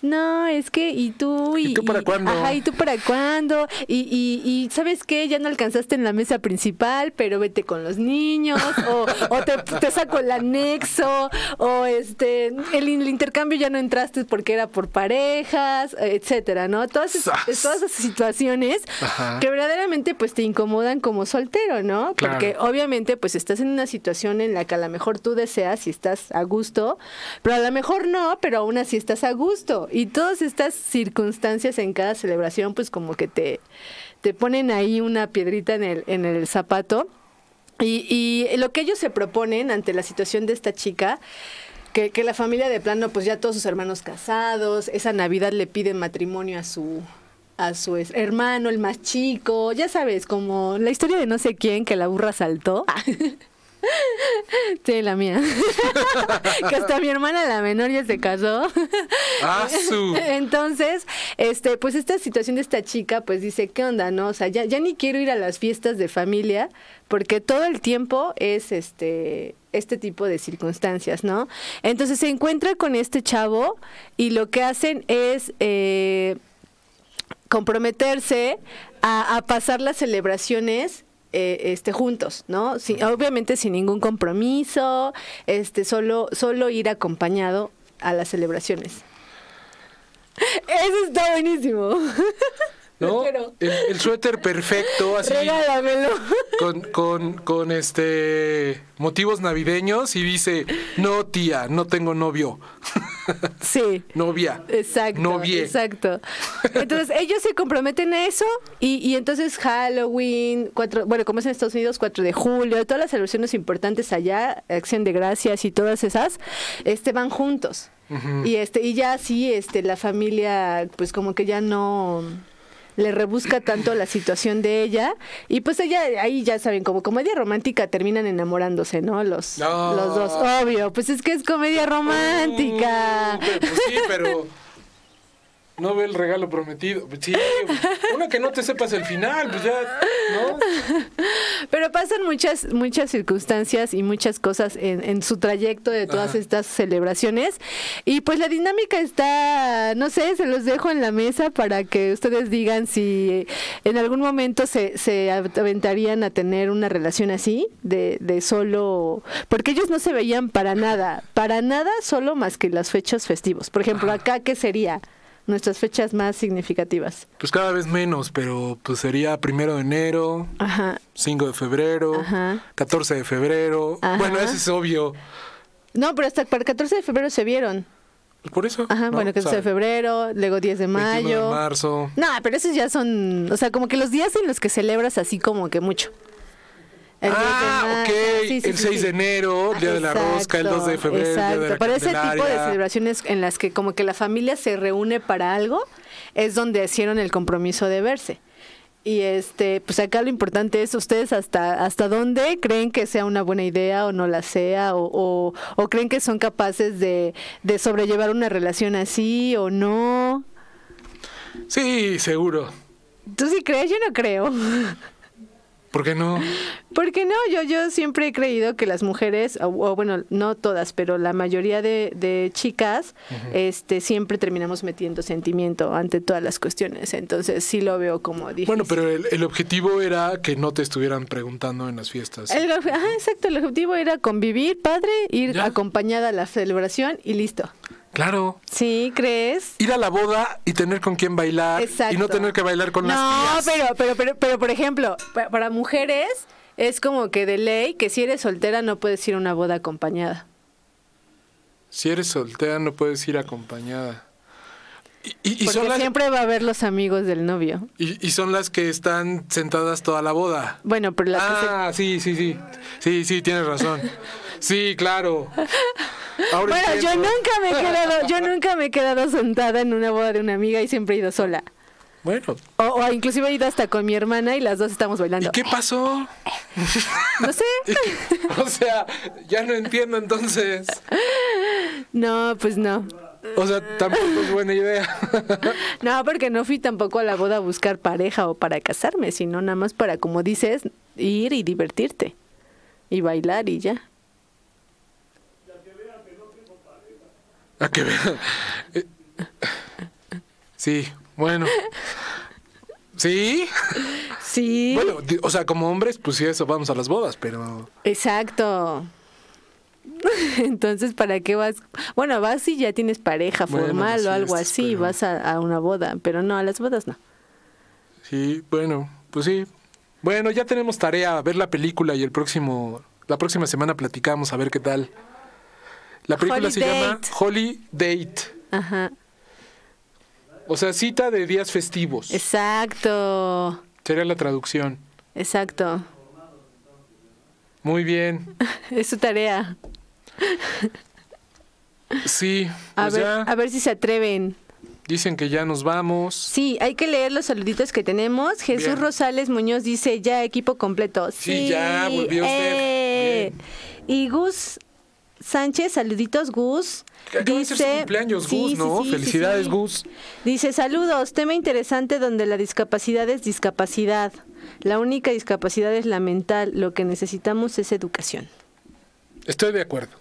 no, es que, ¿y tú? ¿Y, tú para cuándo? Ajá, ¿y tú para cuándo? Y, y, y, ¿sabes qué? Ya no alcanzaste en la mesa principal, pero vete con los niños, o, o te, te, saco el anexo, o este, el, intercambio ya no entraste porque era por parejas, etcétera, ¿no? Todas, todas esas situaciones que verdaderamente pues te incomodan como soltero, ¿no? Porque obviamente pues estás en una situación en la que a lo mejor tú deseas y estás a gusto, pero a lo mejor no, pero aún así estás a gusto y todas estas circunstancias en cada celebración, pues como que te, te ponen ahí una piedrita en el, en el zapato. Y, y lo que ellos se proponen ante la situación de esta chica que, que, la familia de plano, pues ya todos sus hermanos casados, esa Navidad le piden matrimonio a su a su hermano, el más chico, ya sabes, como la historia de no sé quién que la burra saltó. Sí, la mía. que hasta mi hermana la menor ya se casó. Ah, Entonces, este, pues esta situación de esta chica, pues dice, ¿qué onda? No, o sea, ya, ni quiero ir a las fiestas de familia, porque todo el tiempo es este este tipo de circunstancias, ¿no? Entonces se encuentra con este chavo y lo que hacen es eh, comprometerse a pasar las celebraciones eh, este, juntos, ¿no? obviamente sin ningún compromiso, este, solo, solo ir acompañado a las celebraciones. Eso está buenísimo. El, suéter perfecto, así. que Con, este motivos navideños y dice, no tía, no tengo novio. Sí. Novia. Exacto. Novia. Exacto. Entonces, ellos se comprometen a eso y, entonces Halloween, cuatro, bueno, como es en Estados Unidos, 4 de julio, todas las celebraciones importantes allá, Acción de Gracias y todas esas, este van juntos. Y este, y ya sí, este, la familia, pues como que ya no le rebusca tanto la situación de ella. Y pues ella, ahí ya saben, como comedia romántica terminan enamorándose, ¿no? Los, los dos, obvio. Pues es que es comedia romántica. Mm, pues sí, pero no ve el regalo prometido. Pues uno que no te sepas el final, pues ya, ¿no? Pero pasan muchas, muchas circunstancias y muchas cosas en, su trayecto de todas estas celebraciones. Y pues la dinámica está, no sé, se los dejo en la mesa para que ustedes digan si en algún momento se, se aventarían a tener una relación así, de, de solo, porque ellos no se veían para nada, para nada solo más que las fechas festivos. Por ejemplo, ah. acá, ¿qué sería? nuestras fechas más significativas. Pues cada vez menos, pero pues sería primero de enero, Ajá. 5 de febrero, 14 de febrero. Bueno, eso es obvio. No, pero hasta para el 14 de febrero se vieron. Por eso. Ajá, bueno, 14 de febrero, luego 10 de mayo. de marzo. No, pero esos ya son, o sea, como que los días en los que celebras así como que mucho ah, ok. el 6 de enero, Día de la Rosca, el 2 de febrero. Exacto. ese tipo de celebraciones en las que como que la familia se reúne para algo, es donde hicieron el compromiso de verse. Y este, pues acá lo importante es ustedes hasta, hasta dónde creen que sea una buena idea o no la sea, o, creen que son capaces de, de sobrellevar una relación así o no. Sí, seguro. ¿Tú sí crees? Yo no creo. ¿Por qué no? Porque no, yo, yo siempre he creído que las mujeres, o, bueno, no todas, pero la mayoría de, de chicas, este, siempre terminamos metiendo sentimiento ante todas las cuestiones. Entonces sí lo veo como difícil. Bueno, pero el, el objetivo era que no te estuvieran preguntando en las fiestas. Ah, exacto, el objetivo era convivir, padre, ir acompañada a la celebración y listo. Claro. Sí, ¿crees? Ir a la boda y tener con quién bailar y no tener que bailar con las No, pero, pero, pero, por ejemplo, para, mujeres es como que de ley que si eres soltera no puedes ir a una boda acompañada. Si eres soltera no puedes ir acompañada. Y, Porque siempre va a haber los amigos del novio. Y, son las que están sentadas toda la boda. Bueno, pero las que se... Ah, sí, sí, sí. Sí, sí, tienes razón. Sí, claro bueno, yo nunca me he quedado, yo nunca me he quedado sentada en una boda de una amiga y siempre he ido sola. Bueno. O, o inclusive he ido hasta con mi hermana y las dos estamos bailando. qué pasó? no sé. o sea, ya no entiendo entonces. No, pues no. O sea, tampoco es buena idea. no, porque no fui tampoco a la boda a buscar pareja o para casarme, sino nada más para, como dices, ir y divertirte. Y bailar y ya. que ver Sí, bueno. ¿Sí? Sí. Bueno, o sea, como hombres, pues sí, eso, vamos a las bodas, pero. Exacto. Entonces, ¿para qué vas? Bueno, vas si ya tienes pareja formal o algo este, así, vas a, a, una boda, pero no, a las bodas no. Sí, bueno, pues sí. Bueno, ya tenemos tarea, ver la película y el próximo, la próxima semana platicamos a ver qué tal. La película se llama Holy Date. Ajá. O sea, cita de días festivos. Exacto. Sería la traducción. Exacto. Muy bien. es su tarea. sí. a, pues ver, a ver si se atreven. Dicen que ya nos vamos. Sí, hay que leer los saluditos que tenemos. Jesús Rosales Muñoz dice, ya equipo completo. Sí, ya volvió usted. Eh. Y Gus Sánchez, saluditos, Gus. cumpleaños, Gus, ¿no? Felicidades, Gus. Dice, saludos, tema interesante donde la discapacidad es discapacidad. La única discapacidad es la mental. Lo que necesitamos es educación. Estoy de acuerdo.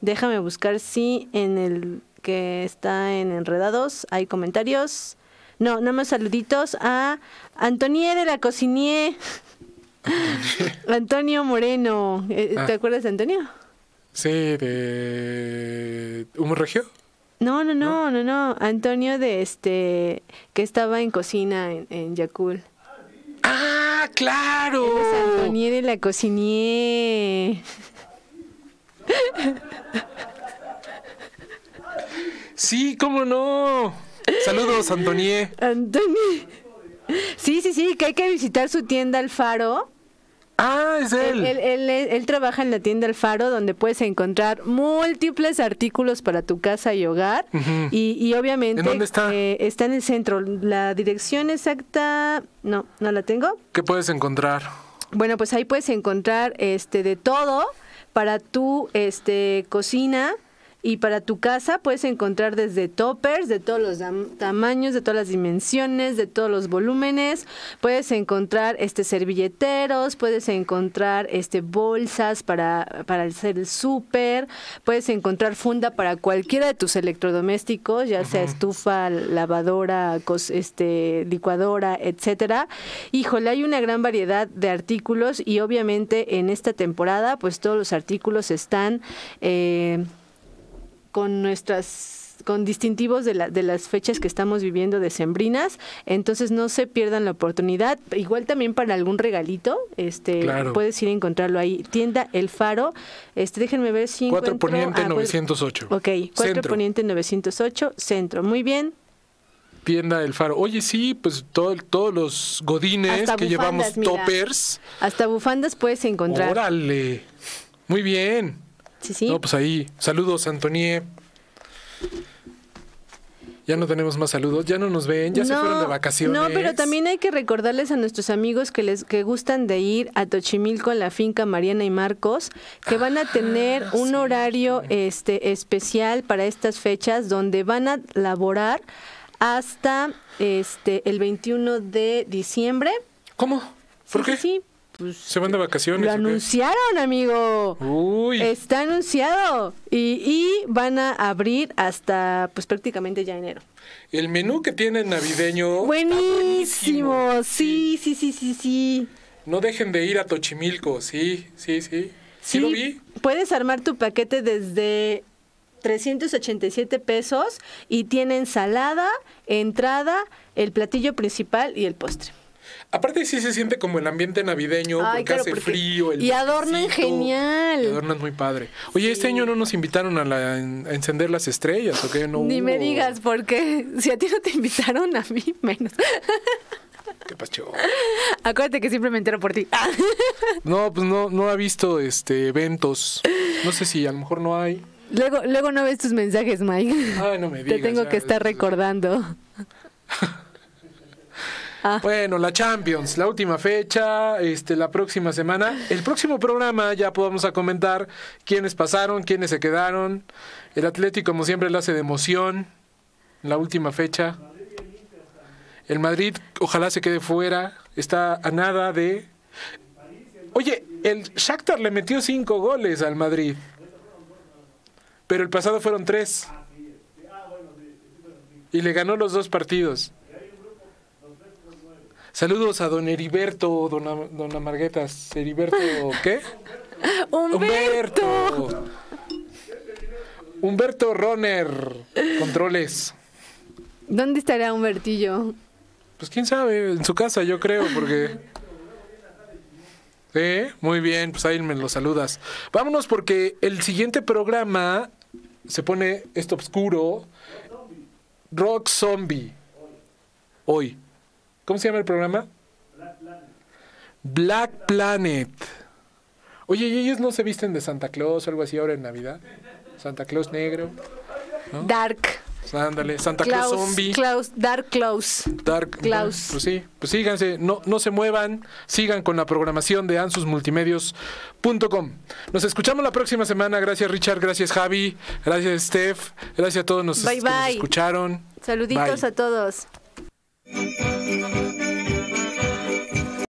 Déjame buscar si en el que está en Enredados hay comentarios. No, no más saluditos a Antonie de la Cocinier. Antonio Moreno. Eh, ¿Te ah. acuerdas de Antonio? Sí, de ¿Humor Regio. No, no, no, no, no, Antonio de este que estaba en cocina en, en Ah, claro. Antonio de la cocinier. Sí, cómo no. Saludos, Antonio. Antonio. Sí, sí, sí, que hay que visitar su tienda Faro. Ah, es él. Él, trabaja en la tienda El Faro, donde puedes encontrar múltiples artículos para tu casa y hogar. y, obviamente. ¿En dónde está? Eh, está en el centro. La dirección exacta. No, no la tengo. ¿Qué puedes encontrar? Bueno, pues ahí puedes encontrar este de todo para tu este cocina y para tu casa puedes encontrar desde toppers de todos los tamaños, de todas las dimensiones, de todos los volúmenes. Puedes encontrar este servilleteros, puedes encontrar este bolsas para, para hacer el súper, puedes encontrar funda para cualquiera de tus electrodomésticos, ya sea estufa, lavadora, este licuadora, etcétera. Híjole, hay una gran variedad de artículos y obviamente en esta temporada pues todos los artículos están eh, con nuestras con distintivos de, de las fechas que estamos viviendo de sembrinas, entonces no se pierdan la oportunidad. Igual también para algún regalito, este puedes ir a encontrarlo ahí. Tienda El Faro, este déjenme ver si 4 Poniente 908. Ah, ok, 4 Poniente 908, Centro. Muy bien, tienda El Faro. Oye, sí, pues todo, todos los godines que llevamos toppers. Hasta bufandas puedes encontrar. Órale. Muy bien. Sí, sí. No, pues ahí. Saludos, Antonie. Ya no tenemos más saludos, ya no nos ven, ya se fueron de vacaciones. No, pero también hay que recordarles a nuestros amigos que les gustan de ir a Tochimilco en la finca Mariana y Marcos, que van a ah, tener un horario este especial para estas fechas donde van a laborar hasta este el 21 de diciembre. ¿Cómo? ¿Por qué? Sí, pues, ¿Se van de vacaciones? Lo anunciaron, amigo. Está anunciado. Y, van a abrir hasta pues prácticamente ya enero. El menú que tienen navideño. Buenísimo. Sí, sí, sí, sí, sí. No dejen de ir a Tochimilco. Sí, sí, sí. Sí, lo vi. Puedes armar tu paquete desde 387 pesos y tiene ensalada, entrada, el platillo principal y el postre. Aparte sí se siente como el ambiente navideño, porque hace frío. El y adornan genial. adornan muy padre. Oye, este año no nos invitaron a, la, encender las estrellas, ¿ok? No Ni me digas, porque si a ti no te invitaron, a mí menos. ¿Qué pacho? Acuérdate que siempre me entero por ti. no, pues no, no ha visto este eventos. No sé si a lo mejor no hay. Luego, luego no ves tus mensajes, Mike. Ay, no me digas. Te tengo que estar recordando. Ah. Bueno, la Champions, la última fecha, este, la próxima semana. El próximo programa ya podamos comentar quiénes pasaron, quiénes se quedaron. El Atlético, como siempre, lo hace de emoción. La última fecha. El Madrid, ojalá se quede fuera. Está a nada de. Oye, el Shakhtar le metió cinco goles al Madrid. Pero el pasado fueron tres. Y le ganó los dos partidos. Saludos a don Heriberto, dona, dona Marguetas. Heriberto, ¿qué? Humberto. Humberto. Runner! Roner. Controles. ¿Dónde estará Humbertillo? Pues quién sabe, en su casa yo creo, porque... muy bien, pues ahí me lo saludas. Vámonos porque el siguiente programa se pone esto oscuro. Rock Zombie. Hoy. ¿Cómo se llama el programa? Black Planet. Oye, ¿y ellos no se visten de Santa Claus o algo así ahora en Navidad? Santa Claus negro. Dark. Ándale, Santa Claus, Zombie. Dark Claus. Dark Claus. pues sí, pues síganse, no, no se muevan, sigan con la programación de ansusmultimedios.com. Nos escuchamos la próxima semana. Gracias, Richard, gracias, Javi, gracias, Steph, gracias a todos nos, nos escucharon. Saluditos a todos. Thank you.